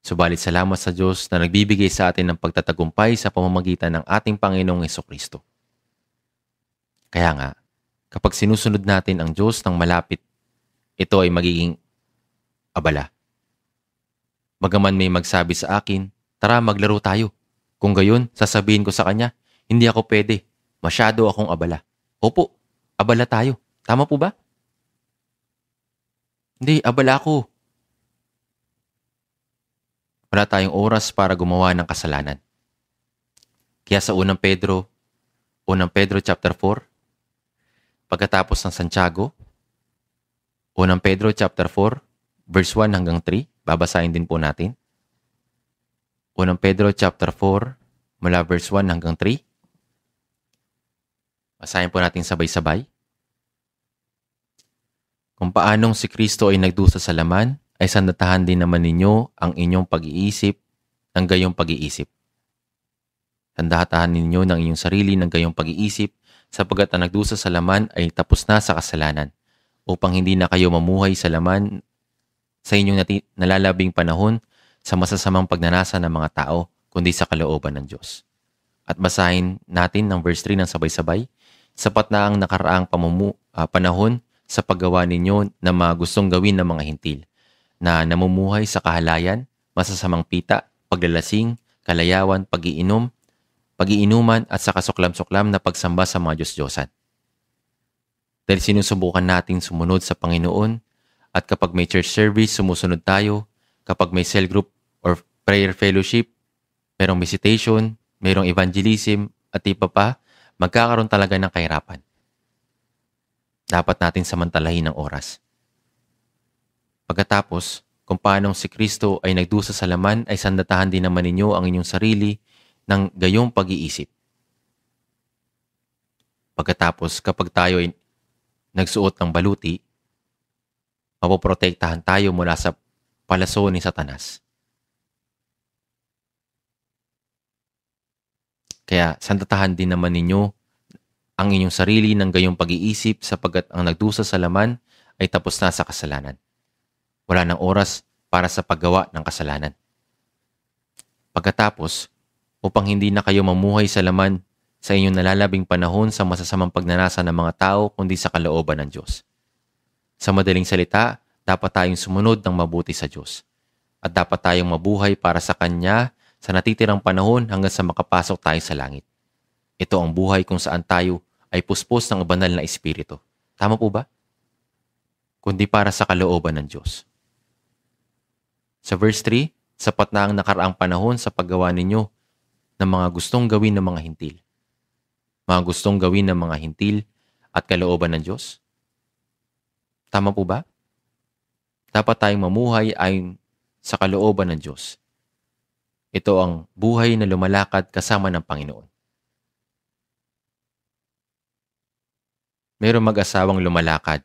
Subalit salamat sa Diyos na nagbibigay sa atin ng pagtatagumpay sa pamamagitan ng ating Panginoong Yeso Kristo. Kaya nga, kapag sinusunod natin ang Diyos ng malapit ito ay magiging abala. Magaman may magsabi sa akin, tara maglaro tayo. Kung gayon, sasabihin ko sa kanya, hindi ako pwede. Masyado akong abala. Opo, abala tayo. Tama po ba? Hindi, abala ako. Wala tayong oras para gumawa ng kasalanan. Kaya sa unang Pedro, unang Pedro chapter 4, pagkatapos ng Santiago, Unang Pedro chapter 4, verse 1 hanggang 3. Babasahin din po natin. Unang Pedro chapter 4, mula verse 1 hanggang 3. Basahin po natin sabay-sabay. Kung paanong si Kristo ay nagdusa sa laman, ay sandatahan din naman ninyo ang inyong pag-iisip ng gayong pag-iisip. Sandatahan ninyo ng inyong sarili ng gayong pag-iisip sapagat ang nagdusa sa laman ay tapos na sa kasalanan upang hindi na kayo mamuhay sa laman sa inyong nati- nalalabing panahon sa masasamang pagnanasa ng mga tao, kundi sa kalooban ng Diyos. At basahin natin ng verse 3 ng sabay-sabay, sapat na ang nakaraang pamumu, uh, panahon sa paggawa ninyo ng mga gustong gawin ng mga hintil, na namumuhay sa kahalayan, masasamang pita, paglalasing, kalayawan, pag-iinom, pag-iinuman at sa kasuklam-suklam na pagsamba sa mga Diyos-Diyosan dahil sinusubukan nating sumunod sa Panginoon at kapag may church service, sumusunod tayo. Kapag may cell group or prayer fellowship, merong visitation, merong evangelism, at iba pa, magkakaroon talaga ng kahirapan. Dapat natin samantalahin ang oras. Pagkatapos, kung paanong si Kristo ay nagdusa sa laman, ay sandatahan din naman ninyo ang inyong sarili ng gayong pag-iisip. Pagkatapos, kapag tayo ay nagsuot ng baluti, mapoprotektahan tayo mula sa palaso ni Satanas. Kaya santatahan din naman ninyo ang inyong sarili ng gayong pag-iisip sapagat ang nagdusa sa laman ay tapos na sa kasalanan. Wala nang oras para sa paggawa ng kasalanan. Pagkatapos, upang hindi na kayo mamuhay sa laman sa inyong nalalabing panahon sa masasamang pagnanasa ng mga tao kundi sa kalooban ng Diyos. Sa madaling salita, dapat tayong sumunod ng mabuti sa Diyos at dapat tayong mabuhay para sa Kanya sa natitirang panahon hanggang sa makapasok tayo sa langit. Ito ang buhay kung saan tayo ay puspos ng banal na espiritu. Tama po ba? Kundi para sa kalooban ng Diyos. Sa verse 3, sapat na ang nakaraang panahon sa paggawa ninyo ng mga gustong gawin ng mga hintil mga gustong gawin ng mga hintil at kalooban ng Diyos? Tama po ba? Dapat tayong mamuhay ay sa kalooban ng Diyos. Ito ang buhay na lumalakad kasama ng Panginoon. Merong mag-asawang lumalakad.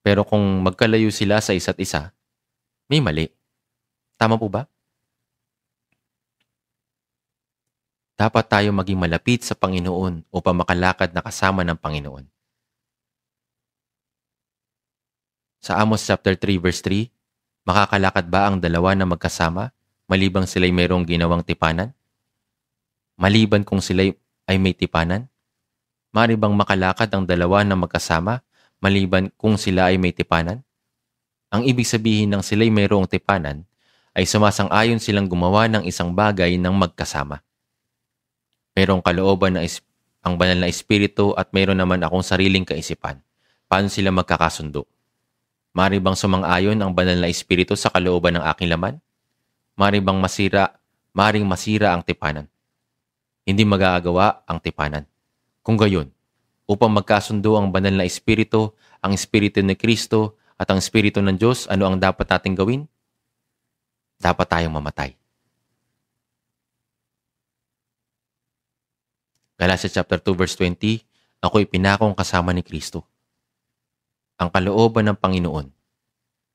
Pero kung magkalayo sila sa isa't isa, may mali. Tama po ba? dapat tayo maging malapit sa Panginoon upang makalakad na kasama ng Panginoon. Sa Amos chapter 3 verse 3, makakalakad ba ang dalawa na magkasama malibang sila ay mayroong ginawang tipanan? Maliban kung sila ay may tipanan? Mari bang makalakad ang dalawa na magkasama maliban kung sila ay may tipanan? Ang ibig sabihin ng sila ay mayroong tipanan ay sumasang-ayon silang gumawa ng isang bagay ng magkasama. Merong kalooban ng ang banal na espiritu at mayroon naman akong sariling kaisipan. Paano sila magkakasundo? Mari bang sumang-ayon ang banal na espiritu sa kalooban ng aking laman? Mari bang masira, maring masira ang tipanan? Hindi mag-aagawa ang tipanan. Kung gayon, upang magkasundo ang banal na espiritu, ang espiritu ni Kristo at ang espiritu ng Diyos, ano ang dapat nating gawin? Dapat tayong mamatay. Galatia chapter 2 verse 20, ako'y pinakong kasama ni Kristo. Ang kalooban ng Panginoon,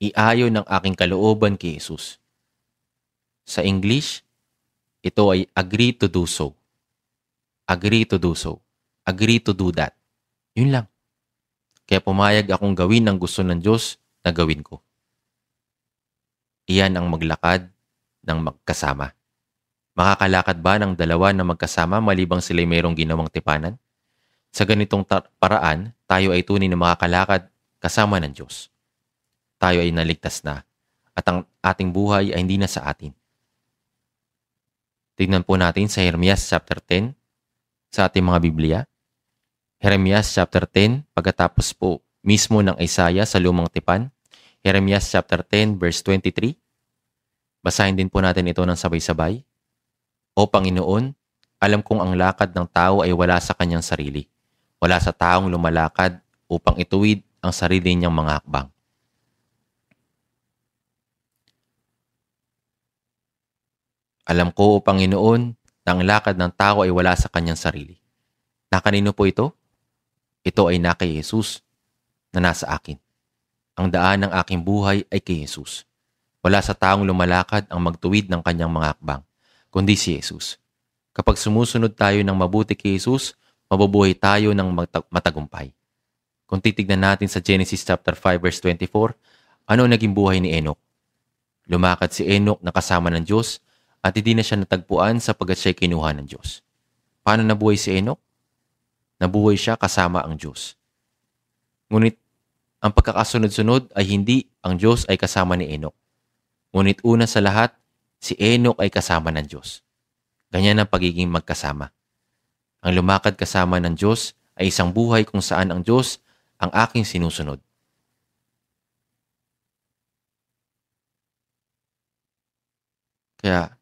iayon ng aking kalooban kay Jesus. Sa English, ito ay agree to do so. Agree to do so. Agree to do that. Yun lang. Kaya pumayag akong gawin ang gusto ng Diyos na gawin ko. Iyan ang maglakad ng magkasama. Makakalakad ba ng dalawa na magkasama malibang sila'y mayroong ginawang tipanan? Sa ganitong paraan, tayo ay tunay na makakalakad kasama ng Diyos. Tayo ay naligtas na at ang ating buhay ay hindi na sa atin. Tignan po natin sa Jeremias chapter 10 sa ating mga Biblia. Jeremias chapter 10 pagkatapos po mismo ng Isaiah sa lumang tipan. Jeremias chapter 10 verse 23. Basahin din po natin ito ng sabay-sabay. O Panginoon, alam kong ang lakad ng tao ay wala sa kanyang sarili. Wala sa taong lumalakad upang ituwid ang sarili niyang mga hakbang. Alam ko, O Panginoon, na ang lakad ng tao ay wala sa kanyang sarili. Na kanino po ito? Ito ay na kay Jesus na nasa akin. Ang daan ng aking buhay ay kay Jesus. Wala sa taong lumalakad ang magtuwid ng kanyang mga hakbang kundi si Jesus. Kapag sumusunod tayo ng mabuti kay Jesus, mabubuhay tayo ng matagumpay. Kung titignan natin sa Genesis chapter 5 verse 24, ano naging buhay ni Enoch? Lumakad si Enoch na kasama ng Diyos at hindi na siya natagpuan sapagat siya kinuha ng Diyos. Paano nabuhay si Enoch? Nabuhay siya kasama ang Diyos. Ngunit ang pagkakasunod-sunod ay hindi ang Diyos ay kasama ni Enoch. Ngunit una sa lahat si Enoch ay kasama ng Diyos. Ganyan ang pagiging magkasama. Ang lumakad kasama ng Diyos ay isang buhay kung saan ang Diyos ang aking sinusunod. Kaya,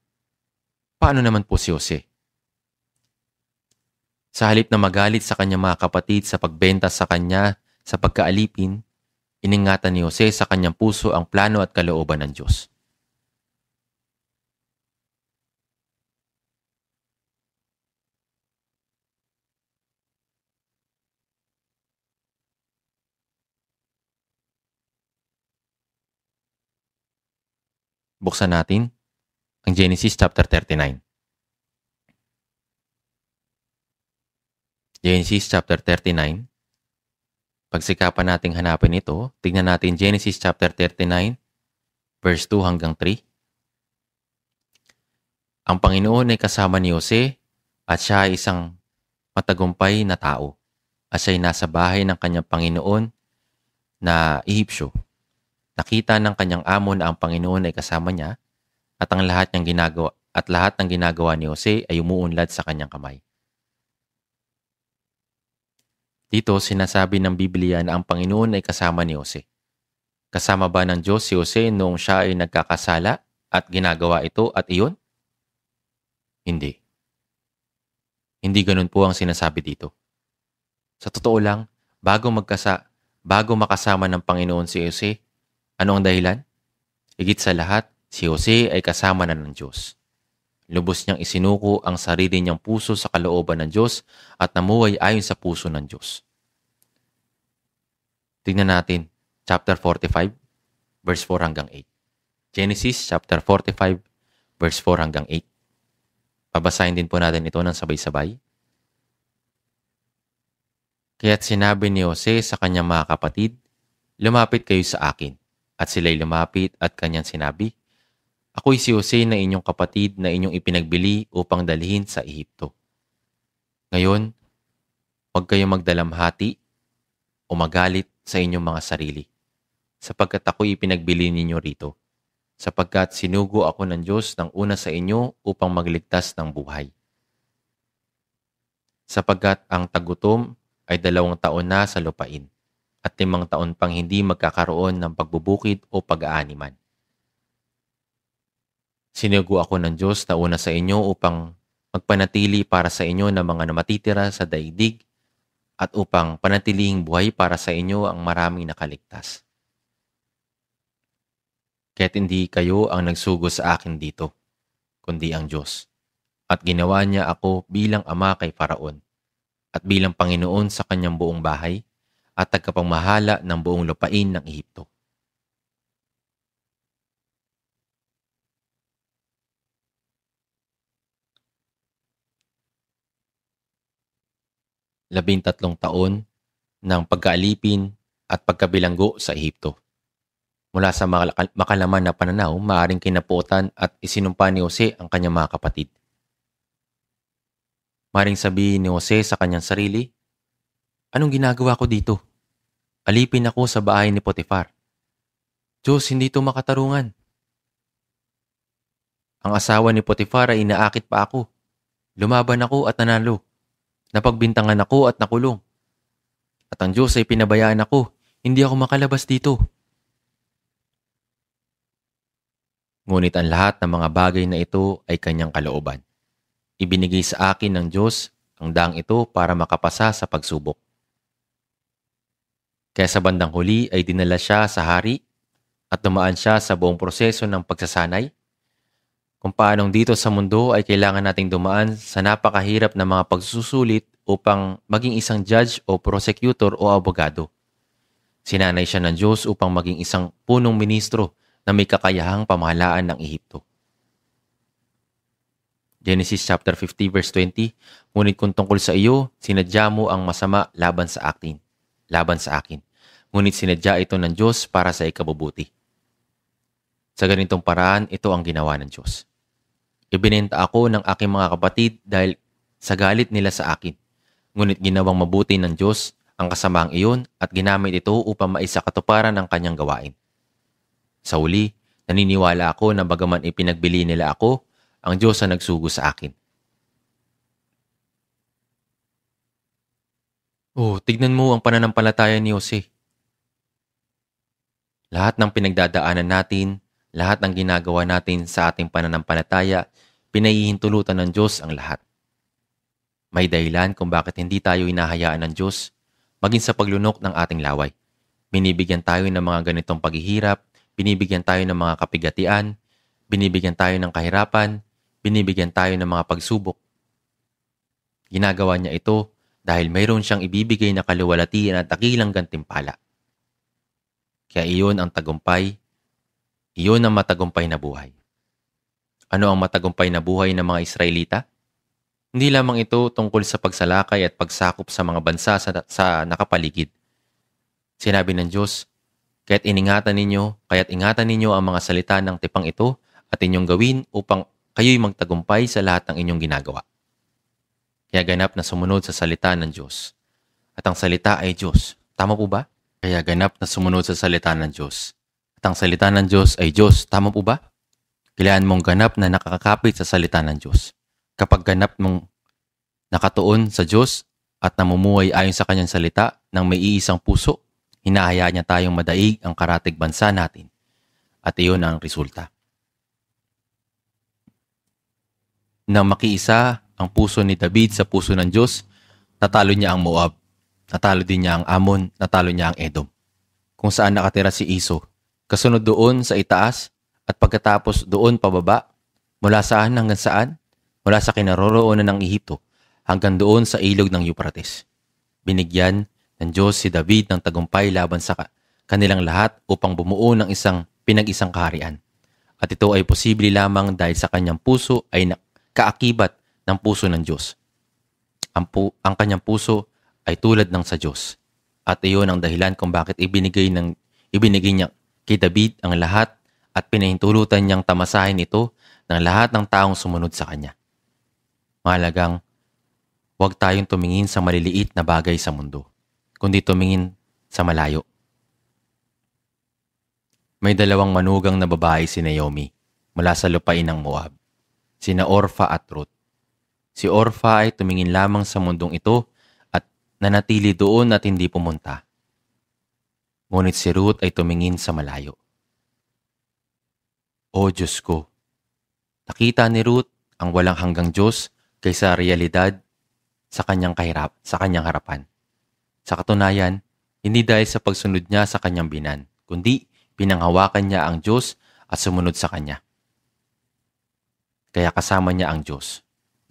paano naman po si Jose? Sa halip na magalit sa kanyang mga kapatid sa pagbenta sa kanya sa pagkaalipin, iningatan ni Jose sa kanyang puso ang plano at kalooban ng Diyos. Buksan natin ang Genesis chapter 39. Genesis chapter 39. Pagsikapan nating hanapin ito, tignan natin Genesis chapter 39 verse 2 hanggang 3. Ang Panginoon ay kasama ni Jose at siya ay isang matagumpay na tao at siya ay nasa bahay ng kanyang Panginoon na Ehipsyo Nakita ng kanyang amo na ang Panginoon ay kasama niya at ang lahat ng ginagawa at lahat ng ginagawa ni Jose ay umuunlad sa kanyang kamay. Dito sinasabi ng Biblia na ang Panginoon ay kasama ni Jose. Kasama ba ng Diyos si Jose noong siya ay nagkakasala at ginagawa ito at iyon? Hindi. Hindi ganun po ang sinasabi dito. Sa totoo lang, bago magkasa, bago makasama ng Panginoon si Jose, ano ang dahilan? Higit sa lahat, si Jose ay kasama na ng Diyos. Lubos niyang isinuko ang sarili niyang puso sa kalooban ng Diyos at namuhay ayon sa puso ng Diyos. Tingnan natin, chapter 45, verse 4 hanggang 8. Genesis chapter 45, verse 4 hanggang 8. Babasahin din po natin ito ng sabay-sabay. Kaya't sinabi ni Jose sa kanyang mga kapatid, Lumapit kayo sa akin at sila'y lumapit at kanyang sinabi, Ako'y si Jose na inyong kapatid na inyong ipinagbili upang dalhin sa Ehipto. Ngayon, huwag kayong magdalamhati o magalit sa inyong mga sarili, sapagkat ako'y ipinagbili ninyo rito, sapagkat sinugo ako ng Diyos ng una sa inyo upang magligtas ng buhay. Sapagkat ang tagutom ay dalawang taon na sa lupain at limang taon pang hindi magkakaroon ng pagbubukid o pag-aaniman. Sinigo ako ng Diyos na una sa inyo upang magpanatili para sa inyo ng mga namatitira sa daigdig at upang panatilihing buhay para sa inyo ang maraming nakaligtas. Kaya't hindi kayo ang nagsugo sa akin dito, kundi ang Diyos. At ginawa niya ako bilang ama kay Faraon at bilang Panginoon sa kanyang buong bahay at tagapangmahala ng buong lupain ng Ehipto. Labintatlong taon ng pagkaalipin at pagkabilanggo sa Ehipto. Mula sa makalaman na pananaw, maaring kinaputan at isinumpa ni Jose ang kanyang mga kapatid. Maring sabihin ni Jose sa kanyang sarili, Anong ginagawa ko dito? Alipin ako sa bahay ni Potifar. Diyos, hindi ito makatarungan. Ang asawa ni Potifar ay inaakit pa ako. Lumaban ako at nanalo. Napagbintangan ako at nakulong. At ang Diyos ay pinabayaan ako. Hindi ako makalabas dito. Ngunit ang lahat ng mga bagay na ito ay kanyang kalooban. Ibinigay sa akin ng Diyos ang daang ito para makapasa sa pagsubok. Kaya sa bandang huli ay dinala siya sa hari at dumaan siya sa buong proseso ng pagsasanay. Kung paanong dito sa mundo ay kailangan nating dumaan sa napakahirap na mga pagsusulit upang maging isang judge o prosecutor o abogado. Sinanay siya ng Diyos upang maging isang punong ministro na may kakayahang pamahalaan ng Ehipto. Genesis chapter 50 verse 20, Ngunit kung tungkol sa iyo, sinadya mo ang masama laban sa akin laban sa akin, ngunit sinadya ito ng Diyos para sa ikabubuti. Sa ganitong paraan, ito ang ginawa ng Diyos. Ibinenta ako ng aking mga kapatid dahil sa galit nila sa akin, ngunit ginawang mabuti ng Diyos ang kasamaang iyon at ginamit ito upang maisakatuparan ang kanyang gawain. Sa uli, naniniwala ako na bagaman ipinagbili nila ako, ang Diyos ang nagsugo sa akin Oh, tignan mo ang pananampalataya ni Jose. Lahat ng pinagdadaanan natin, lahat ng ginagawa natin sa ating pananampalataya, pinahihintulutan ng Diyos ang lahat. May dahilan kung bakit hindi tayo inahayaan ng Diyos, maging sa paglunok ng ating laway. Binibigyan tayo ng mga ganitong paghihirap, binibigyan tayo ng mga kapigatian, binibigyan tayo ng kahirapan, binibigyan tayo ng mga pagsubok. Ginagawa niya ito dahil mayroon siyang ibibigay na kaluwalhatian at dakilang gantimpala. Kaya iyon ang tagumpay, iyon ang matagumpay na buhay. Ano ang matagumpay na buhay ng mga Israelita? Hindi lamang ito tungkol sa pagsalakay at pagsakop sa mga bansa sa, sa nakapaligid. Sinabi ng Diyos, Kaya't iningatan ninyo, kaya't ingatan ninyo ang mga salita ng tipang ito at inyong gawin upang kayo'y magtagumpay sa lahat ng inyong ginagawa. Kaya ganap na sumunod sa salita ng Diyos. At ang salita ay Diyos. Tama po ba? Kaya ganap na sumunod sa salita ng Diyos. At ang salita ng Diyos ay Diyos. Tama po ba? Kailangan mong ganap na nakakapit sa salita ng Diyos. Kapag ganap mong nakatuon sa Diyos at namumuhay ayon sa kanyang salita ng may iisang puso, hinahayaan niya tayong madaig ang karatig bansa natin. At iyon ang resulta. Nang makiisa ang puso ni David sa puso ng Diyos, natalo niya ang Moab, natalo din niya ang Amon, natalo niya ang Edom. Kung saan nakatira si Iso. Kasunod doon sa itaas at pagkatapos doon pababa, mula saan hanggang saan? Mula sa kinaroroonan ng Ehipto hanggang doon sa ilog ng Euphrates. Binigyan ng Diyos si David ng tagumpay laban sa kanilang lahat upang bumuo ng isang pinag-isang kaharian. At ito ay posible lamang dahil sa kanyang puso ay kaakibat ng puso ng Diyos. Ang, pu- ang kanyang puso ay tulad ng sa Diyos. At iyon ang dahilan kung bakit ibinigay, ng, ibinigay niya kay David ang lahat at pinahintulutan niyang tamasahin ito ng lahat ng taong sumunod sa kanya. Mahalagang huwag tayong tumingin sa maliliit na bagay sa mundo, kundi tumingin sa malayo. May dalawang manugang na babae si Naomi mula sa lupain ng Moab, sina Orpha at Ruth. Si Orpha ay tumingin lamang sa mundong ito at nanatili doon at hindi pumunta. Ngunit si Ruth ay tumingin sa malayo. O Diyos ko! Nakita ni Ruth ang walang hanggang Diyos kaysa realidad sa kanyang kahirap, sa kanyang harapan. Sa katunayan, hindi dahil sa pagsunod niya sa kanyang binan, kundi pinanghawakan niya ang Diyos at sumunod sa kanya. Kaya kasama niya ang Diyos.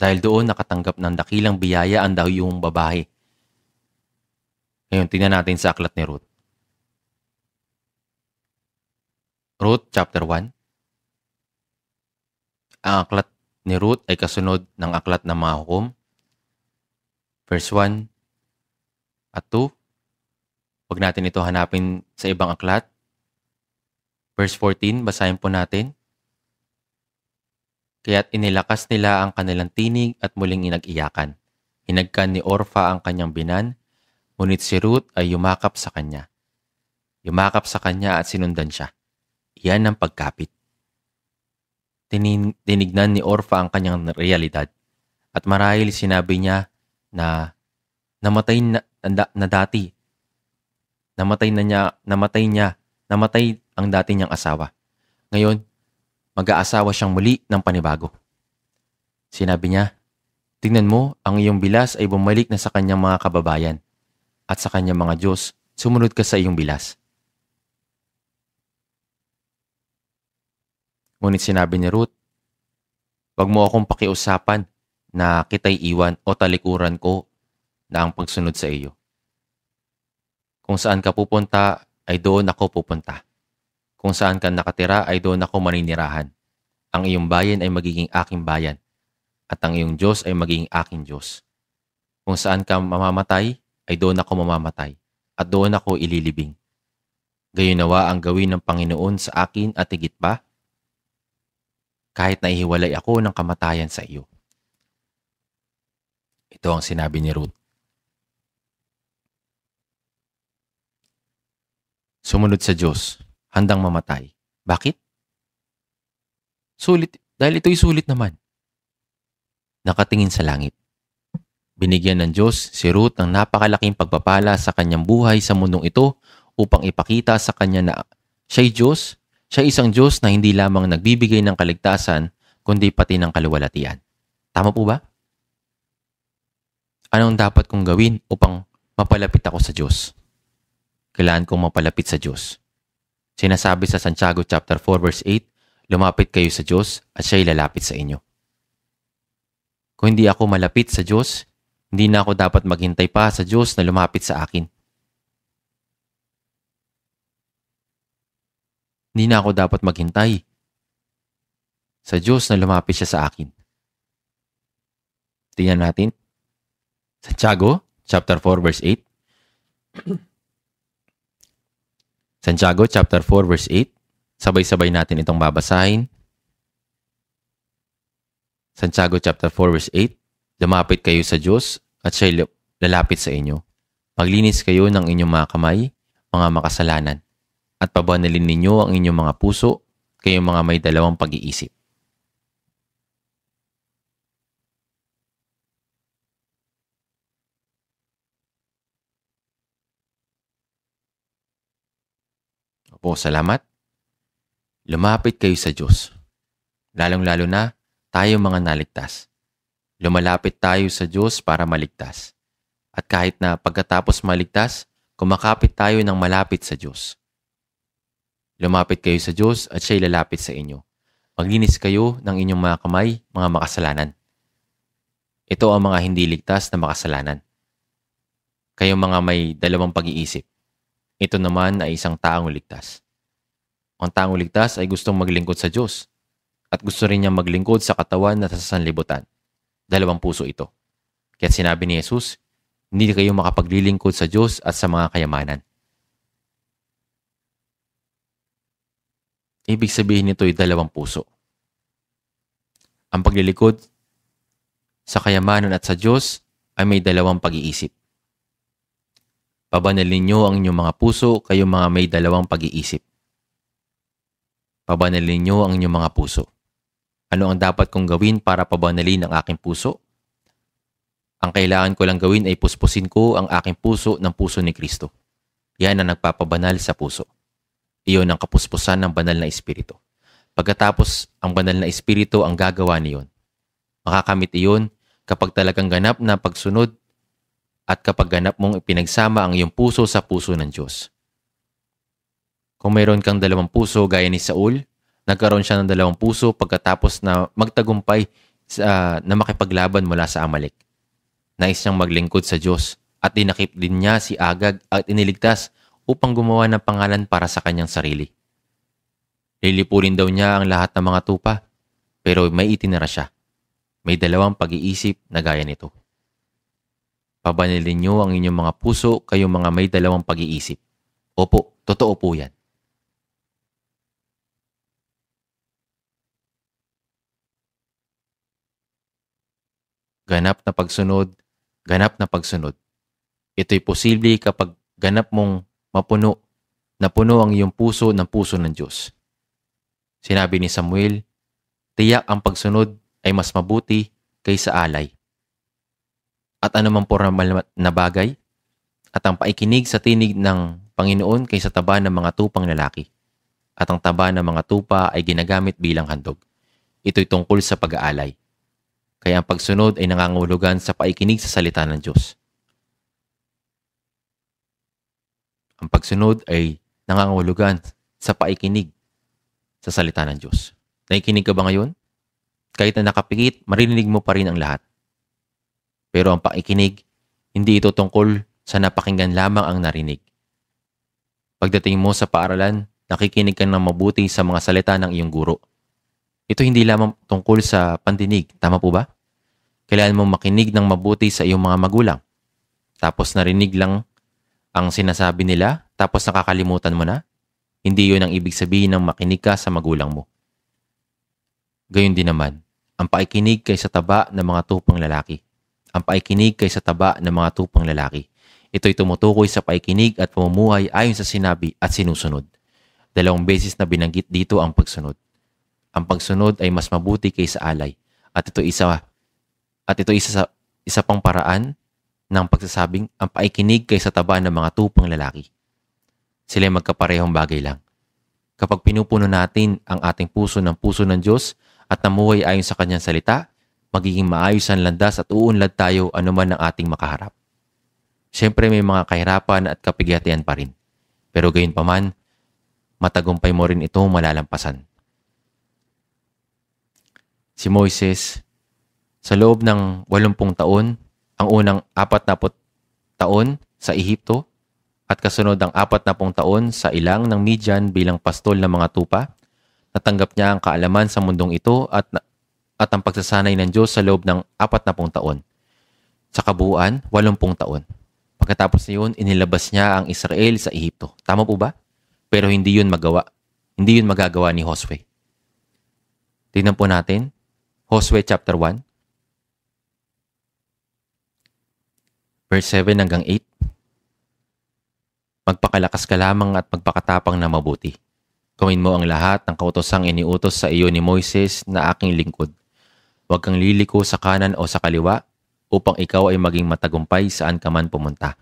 Dahil doon nakatanggap ng dakilang biyaya ang dayong babae. Ngayon, tingnan natin sa aklat ni Ruth. Ruth chapter 1 Ang aklat ni Ruth ay kasunod ng aklat ng mga hukom. Verse 1 at 2. Huwag natin ito hanapin sa ibang aklat. Verse 14, basahin po natin kaya't inilakas nila ang kanilang tinig at muling inag-iyakan. Hinagkan ni Orpha ang kanyang binan, ngunit si Ruth ay yumakap sa kanya. Yumakap sa kanya at sinundan siya. Iyan ang pagkapit. Tinin, tinignan ni Orpha ang kanyang realidad at marahil sinabi niya na namatay na, na, na dati. Namatay na niya, namatay niya, namatay ang dati niyang asawa. Ngayon, mag-aasawa siyang muli ng panibago. Sinabi niya, Tingnan mo, ang iyong bilas ay bumalik na sa kanyang mga kababayan at sa kanyang mga Diyos, sumunod ka sa iyong bilas. Ngunit sinabi ni Ruth, Huwag mo akong pakiusapan na kita'y iwan o talikuran ko na ang pagsunod sa iyo. Kung saan ka pupunta ay doon ako pupunta. Kung saan ka nakatira ay doon ako maninirahan. Ang iyong bayan ay magiging aking bayan, at ang iyong Diyos ay magiging aking Diyos. Kung saan ka mamamatay, ay doon ako mamamatay, at doon ako ililibing. Gayon nawa ang gawin ng Panginoon sa akin at higit pa, kahit naihiwalay ako ng kamatayan sa iyo. Ito ang sinabi ni Ruth. Sumunod sa Diyos handang mamatay. Bakit? Sulit, dahil ito'y sulit naman. Nakatingin sa langit. Binigyan ng Diyos si Ruth ng napakalaking pagpapala sa kanyang buhay sa mundong ito upang ipakita sa kanya na siya'y Diyos, siya isang Diyos na hindi lamang nagbibigay ng kaligtasan kundi pati ng kaluwalatian. Tama po ba? Anong dapat kong gawin upang mapalapit ako sa Diyos? Kailangan kong mapalapit sa Diyos. Sinasabi sa Santiago chapter 4 verse 8, lumapit kayo sa Diyos at siya'y lalapit sa inyo. Kung hindi ako malapit sa Diyos, hindi na ako dapat maghintay pa sa Diyos na lumapit sa akin. Hindi na ako dapat maghintay sa Diyos na lumapit siya sa akin. Tingnan natin. Santiago chapter 4 verse 8. (clears throat) Santiago chapter 4 verse 8. Sabay-sabay natin itong babasahin. Santiago chapter 4 verse 8. Lumapit kayo sa Diyos at siya'y lalapit sa inyo. Maglinis kayo ng inyong mga kamay, mga makasalanan, at pabanalin ninyo ang inyong mga puso, kayong mga may dalawang pag-iisip. po salamat, lumapit kayo sa Diyos. Lalong-lalo na tayo mga naligtas. Lumalapit tayo sa Diyos para maligtas. At kahit na pagkatapos maligtas, kumakapit tayo ng malapit sa Diyos. Lumapit kayo sa Diyos at siya'y lalapit sa inyo. Maglinis kayo ng inyong mga kamay, mga makasalanan. Ito ang mga hindi ligtas na makasalanan. Kayong mga may dalawang pag-iisip. Ito naman ay isang taong ligtas. Ang taong ligtas ay gustong maglingkod sa Diyos at gusto rin niyang maglingkod sa katawan na sa sanlibutan. Dalawang puso ito. Kaya sinabi ni Jesus, hindi kayo makapaglilingkod sa Diyos at sa mga kayamanan. Ibig sabihin nito ay dalawang puso. Ang paglilingkod sa kayamanan at sa Diyos ay may dalawang pag-iisip. Pabanalin niyo ang inyong mga puso, kayo mga may dalawang pag-iisip. Pabanalin niyo ang inyong mga puso. Ano ang dapat kong gawin para pabanalin ang aking puso? Ang kailangan ko lang gawin ay puspusin ko ang aking puso ng puso ni Kristo. Yan ang nagpapabanal sa puso. Iyon ang kapuspusan ng banal na espiritu. Pagkatapos, ang banal na espiritu ang gagawa niyon. Makakamit iyon kapag talagang ganap na pagsunod at kapag ganap mong ipinagsama ang iyong puso sa puso ng Diyos. Kung mayroon kang dalawang puso gaya ni Saul, nagkaroon siya ng dalawang puso pagkatapos na magtagumpay sa, na makipaglaban mula sa Amalek. Nais niyang maglingkod sa Diyos at dinakip din niya si Agag at iniligtas upang gumawa ng pangalan para sa kanyang sarili. Lilipulin daw niya ang lahat ng mga tupa pero may itinara siya. May dalawang pag-iisip na gaya nito. Pabanalin niyo ang inyong mga puso kayong mga may dalawang pag-iisip. Opo, totoo po yan. Ganap na pagsunod, ganap na pagsunod. Ito'y posible kapag ganap mong mapuno, napuno ang iyong puso ng puso ng Diyos. Sinabi ni Samuel, tiyak ang pagsunod ay mas mabuti kaysa alay at anumang formal na bagay at ang paikinig sa tinig ng Panginoon kaysa taba ng mga tupang lalaki at ang taba ng mga tupa ay ginagamit bilang handog. Ito'y tungkol sa pag-aalay. Kaya ang pagsunod ay nangangulugan sa paikinig sa salita ng Diyos. Ang pagsunod ay nangangulugan sa paikinig sa salita ng Diyos. Nakikinig ka ba ngayon? Kahit na nakapikit, maririnig mo pa rin ang lahat. Pero ang pakikinig, hindi ito tungkol sa napakinggan lamang ang narinig. Pagdating mo sa paaralan, nakikinig ka ng mabuti sa mga salita ng iyong guro. Ito hindi lamang tungkol sa pandinig, tama po ba? Kailangan mong makinig ng mabuti sa iyong mga magulang. Tapos narinig lang ang sinasabi nila, tapos nakakalimutan mo na? Hindi yun ang ibig sabihin ng makinig ka sa magulang mo. Gayon din naman, ang pakikinig kay sa taba ng mga tupang lalaki ang paikinig kaysa taba ng mga tupang lalaki. Ito'y tumutukoy sa paikinig at pamumuhay ayon sa sinabi at sinusunod. Dalawang beses na binanggit dito ang pagsunod. Ang pagsunod ay mas mabuti kaysa alay at ito isa at ito isa sa isa pang paraan ng pagsasabing ang paikinig kaysa taba ng mga tupang lalaki. Sila ay magkaparehong bagay lang. Kapag pinupuno natin ang ating puso ng puso ng Diyos at namuhay ayon sa kanyang salita, magiging maayos ang landas at uunlad tayo anuman ang ating makaharap. Siyempre may mga kahirapan at kapigatian pa rin. Pero gayon pa man, matagumpay mo rin ito malalampasan. Si Moises, sa loob ng 80 taon, ang unang 40 taon sa Ehipto at kasunod ang 40 taon sa ilang ng Midian bilang pastol ng mga tupa, natanggap niya ang kaalaman sa mundong ito at at ang pagsasanay ng Diyos sa loob ng apat na taon. Sa kabuuan, walumpung taon. Pagkatapos niyon, inilabas niya ang Israel sa Ehipto. Tama po ba? Pero hindi yun magawa. Hindi yun magagawa ni Josue. Tingnan po natin. Josue chapter 1. Verse 7 hanggang 8. Magpakalakas ka lamang at magpakatapang na mabuti. Gawin mo ang lahat ng kautosang iniutos sa iyo ni Moises na aking lingkod Huwag kang liliko sa kanan o sa kaliwa upang ikaw ay maging matagumpay saan ka man pumunta.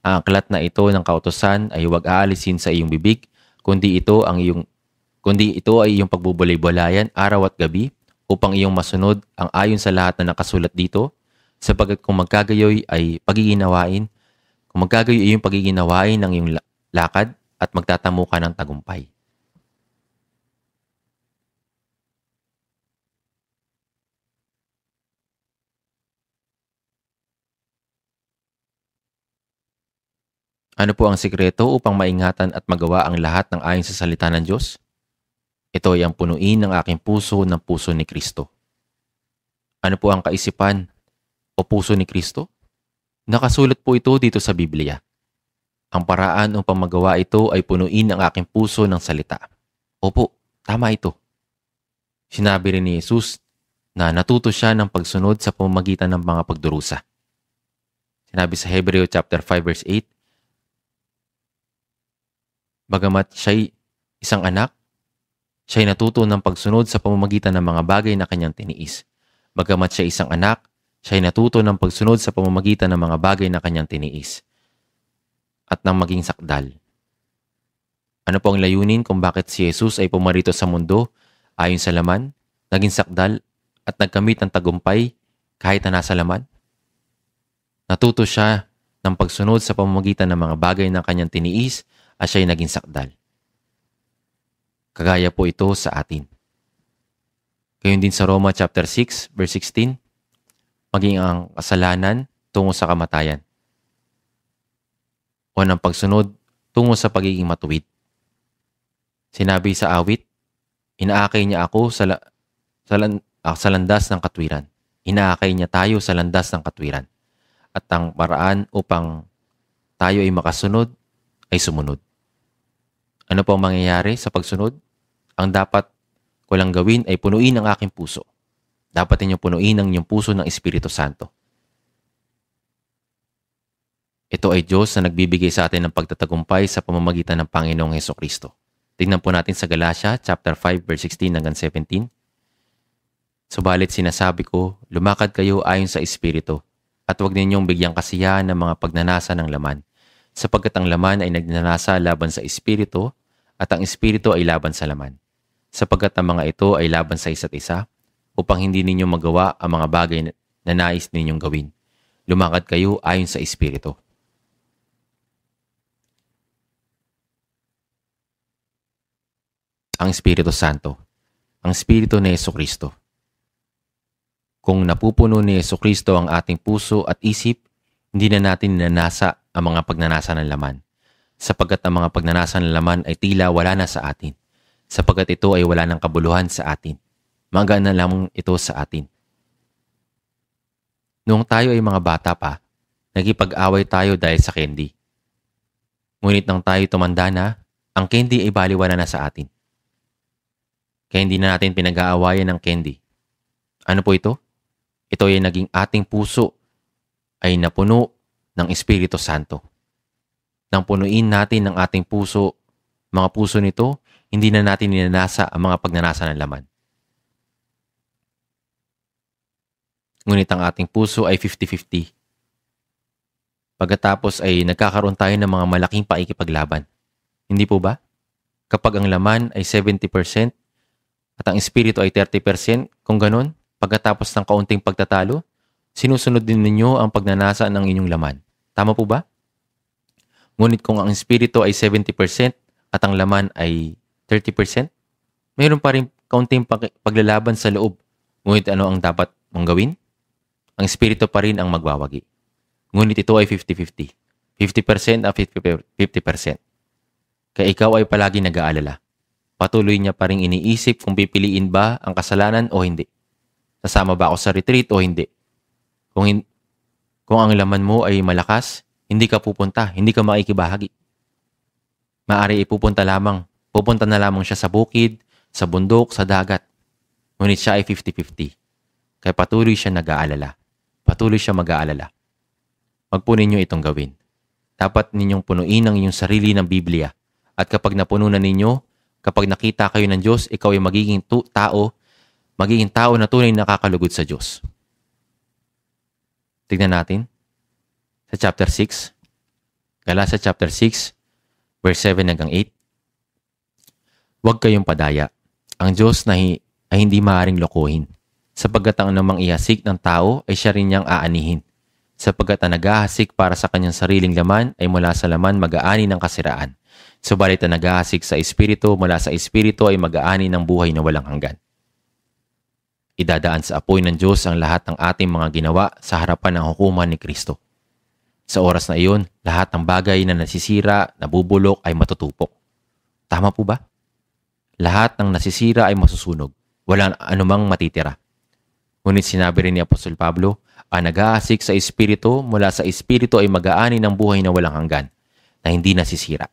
Ang aklat na ito ng kautosan ay huwag aalisin sa iyong bibig, kundi ito ang iyong kundi ito ay iyong pagbubulay-bulayan araw at gabi upang iyong masunod ang ayon sa lahat na nakasulat dito, sapagkat kung magkagayoy ay pagiginawain, kung magkagayoy ay iyong pagiginawain ng iyong lakad at magtatamo ka ng tagumpay. Ano po ang sikreto upang maingatan at magawa ang lahat ng ayon sa salita ng Diyos? Ito ay ang punuin ng aking puso ng puso ni Kristo. Ano po ang kaisipan o puso ni Kristo? Nakasulat po ito dito sa Biblia. Ang paraan upang magawa ito ay punuin ang aking puso ng salita. Opo, tama ito. Sinabi rin ni Jesus na natuto siya ng pagsunod sa pamamagitan ng mga pagdurusa. Sinabi sa Hebreo chapter 5 verse 8, Bagamat siya'y isang anak, siya'y natuto ng pagsunod sa pamamagitan ng mga bagay na kanyang tiniis. Bagamat siya isang anak, siya'y natuto ng pagsunod sa pamamagitan ng mga bagay na kanyang tiniis at ng maging sakdal. Ano po ang layunin kung bakit si Jesus ay pumarito sa mundo ayon sa laman, naging sakdal at nagkamit ng tagumpay kahit na nasa laman? Natuto siya ng pagsunod sa pamamagitan ng mga bagay na kanyang tiniis at siya'y naging sakdal. Kagaya po ito sa atin. Gayon din sa Roma chapter 6 verse 16, maging ang kasalanan tungo sa kamatayan o ng pagsunod tungo sa pagiging matuwid. Sinabi sa awit, inaakay niya ako sa, la, sa, lan, ah, sa landas ng katwiran. Inaakay niya tayo sa landas ng katwiran. At ang paraan upang tayo ay makasunod ay sumunod. Ano po mangyayari sa pagsunod? Ang dapat ko lang gawin ay punuin ang aking puso. Dapat ninyong punuin ang inyong puso ng Espiritu Santo. Ito ay Diyos na nagbibigay sa atin ng pagtatagumpay sa pamamagitan ng Panginoong Heso Kristo. Tingnan po natin sa Galatia chapter 5 verse 16 hanggang 17. Subalit sinasabi ko, lumakad kayo ayon sa Espiritu at huwag ninyong bigyang kasiyahan ng mga pagnanasa ng laman, sapagkat ang laman ay nagnanasa laban sa Espiritu at ang espiritu ay laban sa laman, sapagkat ang mga ito ay laban sa isa't isa upang hindi ninyo magawa ang mga bagay na nais ninyong gawin. Lumakad kayo ayon sa espiritu. Ang Espiritu Santo, ang Espiritu ni Yeso Kristo. Kung napupuno ni Yeso Kristo ang ating puso at isip, hindi na natin nanasa ang mga pagnanasa ng laman sapagkat ang mga pagnanasa ng laman ay tila wala na sa atin, sapagkat ito ay wala ng kabuluhan sa atin. Magaan na lamang ito sa atin. Noong tayo ay mga bata pa, nagipag-away tayo dahil sa candy. Ngunit nang tayo tumanda na, ang candy ay baliwala na sa atin. Kaya hindi na natin pinag-aawayan ng candy. Ano po ito? Ito ay naging ating puso ay napuno ng Espiritu Santo nang punuin natin ang ating puso, mga puso nito, hindi na natin ninanasa ang mga pagnanasa ng laman. Ngunit ang ating puso ay 50-50. Pagkatapos ay nagkakaroon tayo ng mga malaking paikipaglaban. Hindi po ba? Kapag ang laman ay 70% at ang espiritu ay 30%, kung ganun, pagkatapos ng kaunting pagtatalo, sinusunod din ninyo ang pagnanasa ng inyong laman. Tama po ba? Ngunit kung ang espiritu ay 70% at ang laman ay 30%, mayroon pa rin kaunting paglalaban sa loob. Ngunit ano ang dapat mong gawin? Ang espiritu pa rin ang magwawagi. Ngunit ito ay 50-50. 50% at 50%. Kaya ikaw ay palagi nag-aalala. Patuloy niya pa rin iniisip kung pipiliin ba ang kasalanan o hindi. Sasama ba ako sa retreat o hindi? Kung, hin- kung ang laman mo ay malakas, hindi ka pupunta, hindi ka makikibahagi. Maari ipupunta lamang, pupunta na lamang siya sa bukid, sa bundok, sa dagat. Ngunit siya ay 50-50. Kaya patuloy siya nag-aalala. Patuloy siya mag-aalala. Magpunin po ninyo itong gawin. Dapat ninyong punuin ang inyong sarili ng Biblia. At kapag napuno na ninyo, kapag nakita kayo ng Diyos, ikaw ay magiging tao, magiging tao na tunay na nakakalugod sa Diyos. Tignan natin sa chapter 6. Galasa chapter 6, verse 7 hanggang 8. Huwag kayong padaya. Ang Diyos na hi- ay hindi maaring lokohin, sapagkat ang anumang ihasik ng tao ay siya rin niyang aanihin, sapagkat ang naghahasik para sa kanyang sariling laman ay mula sa laman mag-aani ng kasiraan. Subalit ang naghahasik sa espiritu mula sa espiritu ay mag-aani ng buhay na walang hanggan. Idadaan sa apoy ng Diyos ang lahat ng ating mga ginawa sa harapan ng hukuman ni Kristo. Sa oras na iyon, lahat ng bagay na nasisira, nabubulok ay matutupok. Tama po ba? Lahat ng nasisira ay masusunog. Walang anumang matitira. Ngunit sinabi rin ni Apostol Pablo, ang nag-aasik sa Espiritu mula sa Espiritu ay mag-aani ng buhay na walang hanggan, na hindi nasisira.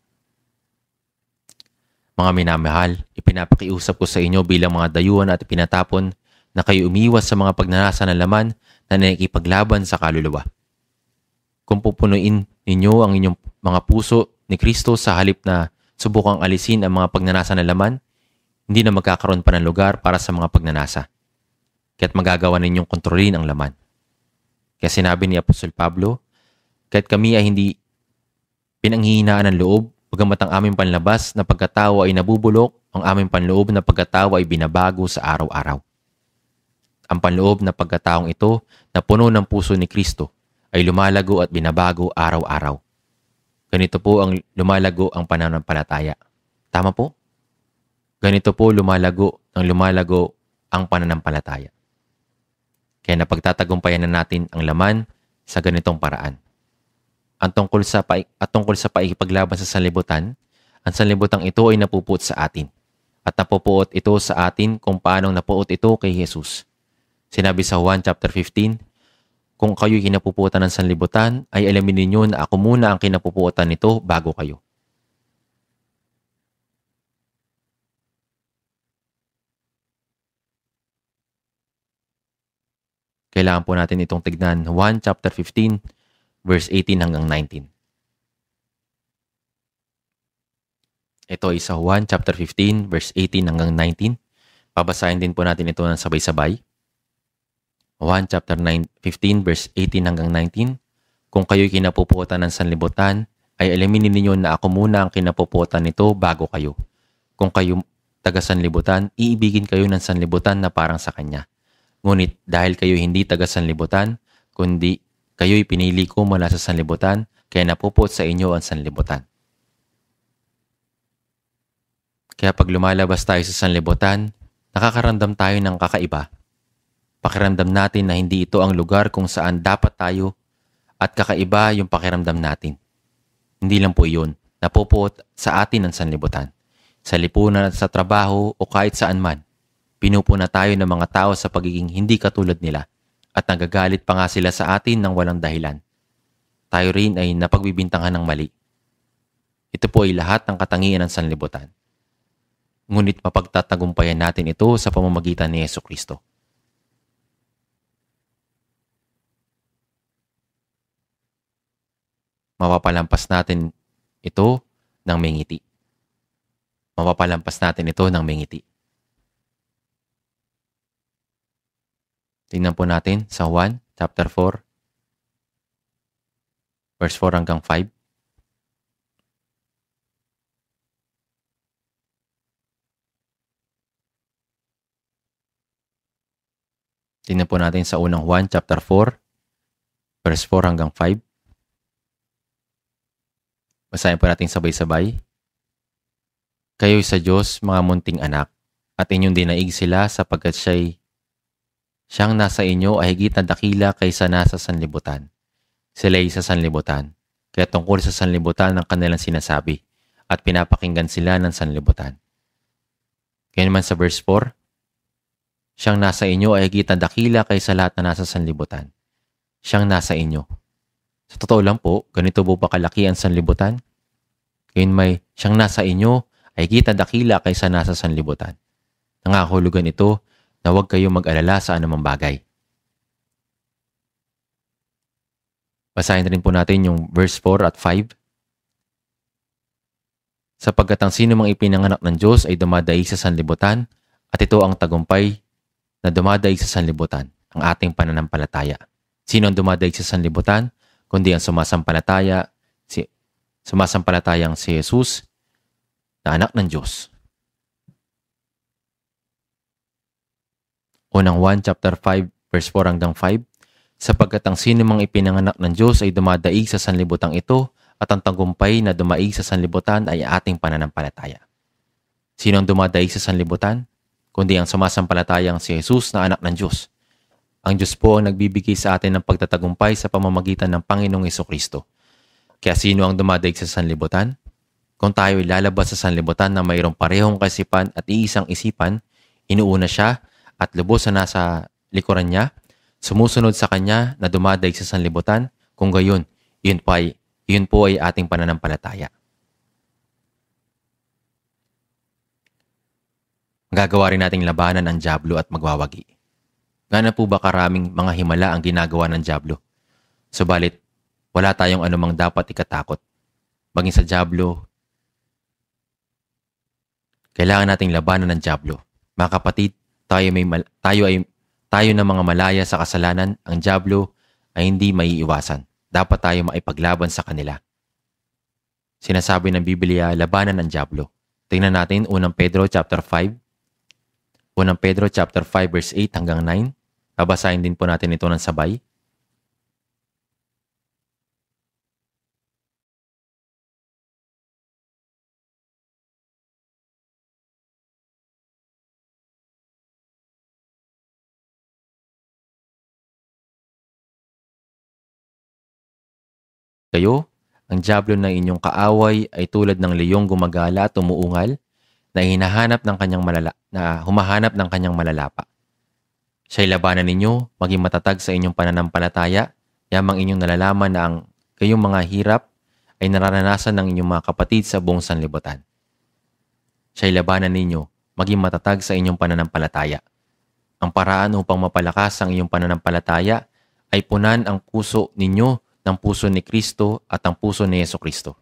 Mga minamahal, ipinapakiusap ko sa inyo bilang mga dayuhan at pinatapon na kayo umiwas sa mga pagnanasa ng laman na nakikipaglaban sa kaluluwa. Kung pupunuin ninyo ang inyong mga puso ni Kristo sa halip na subukang alisin ang mga pagnanasa na laman, hindi na magkakaroon pa ng lugar para sa mga pagnanasa. Kaya't magagawa ninyong kontrolin ang laman. Kaya sinabi ni Apostol Pablo, kahit kami ay hindi pinanghihinaan ng loob, bagamat ang aming panlabas na pagkatao ay nabubulok, ang aming panloob na pagkatao ay binabago sa araw-araw. Ang panloob na pagkataong ito na puno ng puso ni Kristo ay lumalago at binabago araw-araw. Ganito po ang lumalago ang pananampalataya. Tama po? Ganito po lumalago ng lumalago ang pananampalataya. Kaya napagtatagumpayan na natin ang laman sa ganitong paraan. Ang tungkol sa, pa, at tungkol sa paikipaglaban sa sanlibutan, ang sanlibutan ito ay napupuot sa atin at napupuot ito sa atin kung paanong napuot ito kay Jesus. Sinabi sa Juan chapter 15, kung kayo'y kinapupuotan ng sanlibutan, ay alamin ninyo na ako muna ang kinapuputan nito bago kayo. Kailangan po natin itong tignan 1 chapter 15 verse 18 hanggang 19. Ito ay sa 1 chapter 15 verse 18 hanggang 19. Babasahin din po natin ito ng sabay-sabay. 1 chapter 9, 15 verse 18 hanggang 19, Kung kayo'y kinapupuotan ng sanlibutan, ay alaminin ninyo na ako muna ang kinapupuotan nito bago kayo. Kung kayo taga sanlibutan, iibigin kayo ng sanlibutan na parang sa kanya. Ngunit dahil kayo hindi taga sanlibutan, kundi kayo'y pinili ko mula sa sanlibutan, kaya napupot sa inyo ang sanlibutan. Kaya pag lumalabas tayo sa sanlibutan, nakakaramdam tayo ng kakaiba Pakiramdam natin na hindi ito ang lugar kung saan dapat tayo at kakaiba yung pakiramdam natin. Hindi lang po iyon, napopot sa atin ang sanlibutan. Sa lipunan at sa trabaho o kahit saan man, pinupuna tayo ng mga tao sa pagiging hindi katulad nila at nagagalit pa nga sila sa atin ng walang dahilan. Tayo rin ay napagbibintangan ng mali. Ito po ay lahat ng katangian ng sanlibutan. Ngunit mapagtatagumpayan natin ito sa pamamagitan ni Yeso Kristo. mapapalampas natin ito ng mingiti. Mapapalampas natin ito ng mingiti. Tingnan po natin sa 1, chapter 4, verse 4 hanggang 5. Tingnan po natin sa unang 1, chapter 4, verse 4 hanggang 5. Basahin po natin sabay-sabay. Kayo'y sa Diyos, mga munting anak, at inyong dinaig sila sapagkat siya'y siyang nasa inyo ay higit na dakila kaysa nasa sanlibutan. Sila'y sa sanlibutan, kaya tungkol sa sanlibutan ang kanilang sinasabi, at pinapakinggan sila ng sanlibutan. Ganyan naman sa verse 4, Siyang nasa inyo ay higit na dakila kaysa lahat na nasa sanlibutan. Siyang nasa inyo sa totoo lang po, ganito po ba kalaki ang sanlibutan? Ngayon may siyang nasa inyo ay kita dakila kaysa nasa sanlibutan. Nangahulugan ito na huwag kayong mag-alala sa anumang bagay. Basahin rin po natin yung verse 4 at 5. Sapagkat ang sino mang ipinanganak ng Diyos ay dumadaig sa sanlibutan at ito ang tagumpay na dumadaig sa sanlibutan, ang ating pananampalataya. Sino ang dumadaig sa sanlibutan? kundi ang sumasampalataya si sumasampalatayang si Jesus na anak ng Diyos. Unang 1 chapter 5 verse 4 hanggang 5 sapagkat ang sino mang ipinanganak ng Diyos ay dumadaig sa sanlibutan ito at ang tagumpay na dumaig sa sanlibutan ay ating pananampalataya. Sino ang dumadaig sa sanlibutan? Kundi ang sumasampalatayang si Jesus na anak ng Diyos. Ang Diyos po ang nagbibigay sa atin ng pagtatagumpay sa pamamagitan ng Panginoong Iso Kristo. Kaya sino ang dumadaig sa sanlibutan? Kung tayo ilalabas sa sanlibutan na mayroong parehong kasipan at iisang isipan, inuuna siya at lubos na nasa likuran niya, sumusunod sa kanya na dumadaig sa sanlibutan, kung gayon, yun po ay, yun po ay ating pananampalataya. Gagawa rin nating labanan ang Diablo at magwawagi. Gana po ba karaming mga himala ang ginagawa ng Diablo? Subalit, wala tayong anumang dapat ikatakot. Maging sa Diablo, kailangan nating labanan ng Diablo. Mga kapatid, tayo, may mal- tayo, ay, tayo na mga malaya sa kasalanan, ang Diablo ay hindi maiiwasan. Dapat tayo maipaglaban sa kanila. Sinasabi ng Biblia, labanan ng Diablo. Tingnan natin unang Pedro chapter 5, Unang Pedro chapter 5 verse 8 hanggang 9. Babasahin din po natin ito ng sabay. Kayo, ang jablo ng inyong kaaway ay tulad ng leyong gumagala at umuungal na hinahanap ng kanyang malala na humahanap ng kanyang malalapa. Siya'y labanan ninyo, maging matatag sa inyong pananampalataya, yamang inyong nalalaman na ang kayong mga hirap ay nararanasan ng inyong mga kapatid sa buong sanlibutan. Siya'y labanan ninyo, maging matatag sa inyong pananampalataya. Ang paraan upang mapalakas ang inyong pananampalataya ay punan ang puso ninyo ng puso ni Kristo at ang puso ni Yeso Kristo.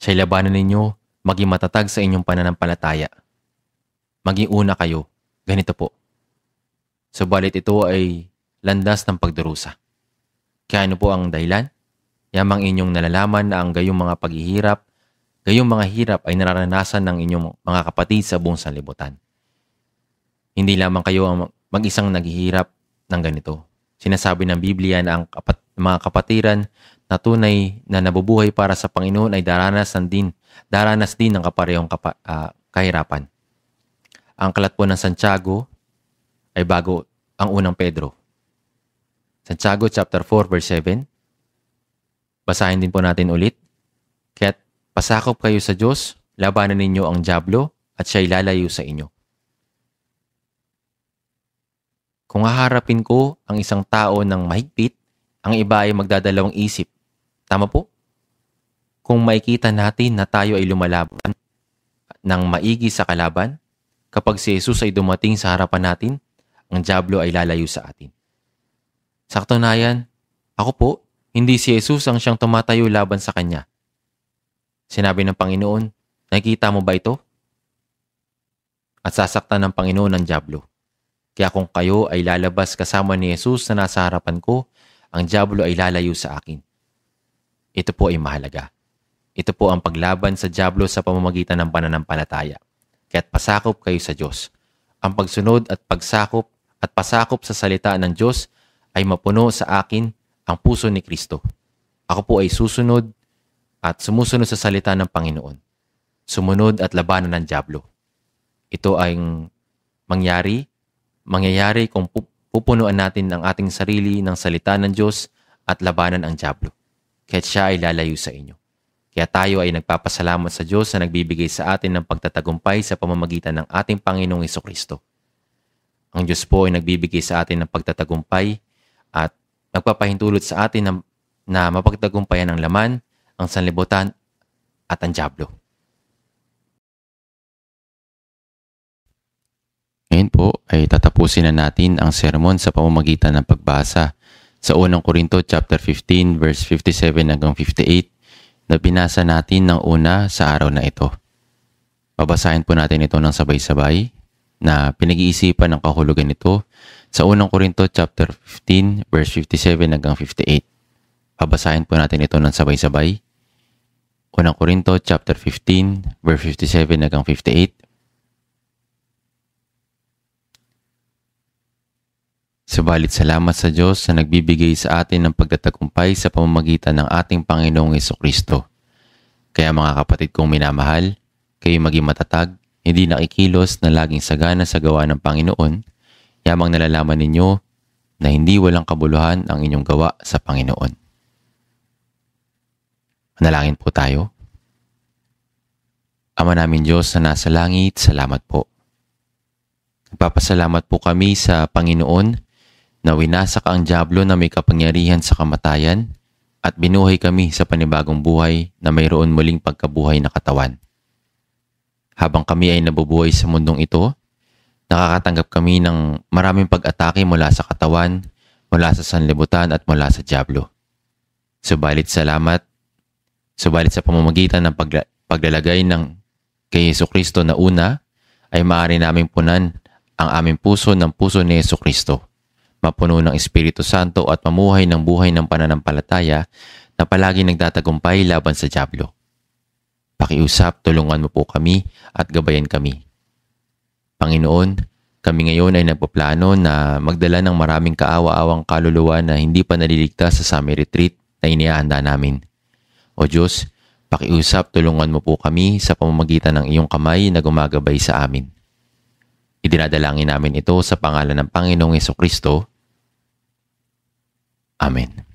Siya'y labanan ninyo, maging matatag sa inyong pananampalataya. Maging una kayo, Ganito po. Subalit ito ay landas ng pagdurusa. Kaya ano po ang dahilan? Yamang inyong nalalaman na ang gayong mga paghihirap, gayong mga hirap ay nararanasan ng inyong mga kapatid sa buong sanlibutan. Hindi lamang kayo ang mag-isang naghihirap ng ganito. Sinasabi ng Biblia na ang kapat- mga kapatiran na tunay na nabubuhay para sa Panginoon ay daranas din, daranas din ng kaparehong kapa, uh, kahirapan ang kalat po ng Santiago ay bago ang unang Pedro. Santiago chapter 4 verse 7. Basahin din po natin ulit. Kaya't pasakop kayo sa Diyos, labanan ninyo ang Diablo at siya'y lalayo sa inyo. Kung haharapin ko ang isang tao ng mahigpit, ang iba ay magdadalawang isip. Tama po? Kung makikita natin na tayo ay lumalaban ng maigi sa kalaban, Kapag si Jesus ay dumating sa harapan natin, ang Diablo ay lalayo sa atin. Sakto na yan. Ako po, hindi si Jesus ang siyang tumatayo laban sa kanya. Sinabi ng Panginoon, nakikita mo ba ito? At sasaktan ng Panginoon ang Diablo. Kaya kung kayo ay lalabas kasama ni Jesus na nasa harapan ko, ang Diablo ay lalayo sa akin. Ito po ay mahalaga. Ito po ang paglaban sa Diablo sa pamamagitan ng pananampalataya kaya't pasakop kayo sa Diyos. Ang pagsunod at pagsakop at pasakop sa salita ng Diyos ay mapuno sa akin ang puso ni Kristo. Ako po ay susunod at sumusunod sa salita ng Panginoon. Sumunod at labanan ng Diablo. Ito ay mangyari, mangyayari kung pupunuan natin ang ating sarili ng salita ng Diyos at labanan ang Diablo. Kahit siya ay lalayo sa inyo. Kaya tayo ay nagpapasalamat sa Diyos na nagbibigay sa atin ng pagtatagumpay sa pamamagitan ng ating Panginoong Kristo. Ang Diyos po ay nagbibigay sa atin ng pagtatagumpay at nagpapahintulot sa atin na, na mapagtagumpayan ang laman, ang sanlibutan at ang Diablo. Ngayon po ay tatapusin na natin ang sermon sa pamamagitan ng pagbasa sa 1 Korinto chapter 15 verse 57 hanggang 58 na binasa natin ng una sa araw na ito. Babasahin po natin ito ng sabay-sabay na pinag-iisipan ang kahulugan nito sa unang Korinto chapter 15 verse 57 hanggang 58. Babasahin po natin ito ng sabay-sabay. Unang Korinto chapter 15 verse 57 hanggang 58 Subalit salamat sa Diyos na nagbibigay sa atin ng pagtatagumpay sa pamamagitan ng ating Panginoong Yeso Kristo. Kaya mga kapatid kong minamahal, kayo maging matatag, hindi nakikilos na laging sagana sa gawa ng Panginoon, yamang nalalaman ninyo na hindi walang kabuluhan ang inyong gawa sa Panginoon. Manalangin po tayo. Ama namin Diyos na nasa langit, salamat po. Nagpapasalamat po kami sa Panginoon na winasak ang Diablo na may kapangyarihan sa kamatayan at binuhay kami sa panibagong buhay na mayroon muling pagkabuhay na katawan. Habang kami ay nabubuhay sa mundong ito, nakakatanggap kami ng maraming pag-atake mula sa katawan, mula sa sanlibutan at mula sa Diablo. Subalit salamat, subalit sa pamamagitan ng pagla- paglalagay ng kay Yeso Kristo na una, ay maaari naming punan ang aming puso ng puso ni Yeso Kristo mapuno ng Espiritu Santo at mamuhay ng buhay ng pananampalataya na palagi nagtatagumpay laban sa Diablo. Pakiusap, tulungan mo po kami at gabayan kami. Panginoon, kami ngayon ay nagpaplano na magdala ng maraming kaawa-awang kaluluwa na hindi pa naliligtas sa summer retreat na inihahanda namin. O Diyos, pakiusap tulungan mo po kami sa pamamagitan ng iyong kamay na gumagabay sa amin. Idinadalangin namin ito sa pangalan ng Panginoong Yeso Kristo Amén.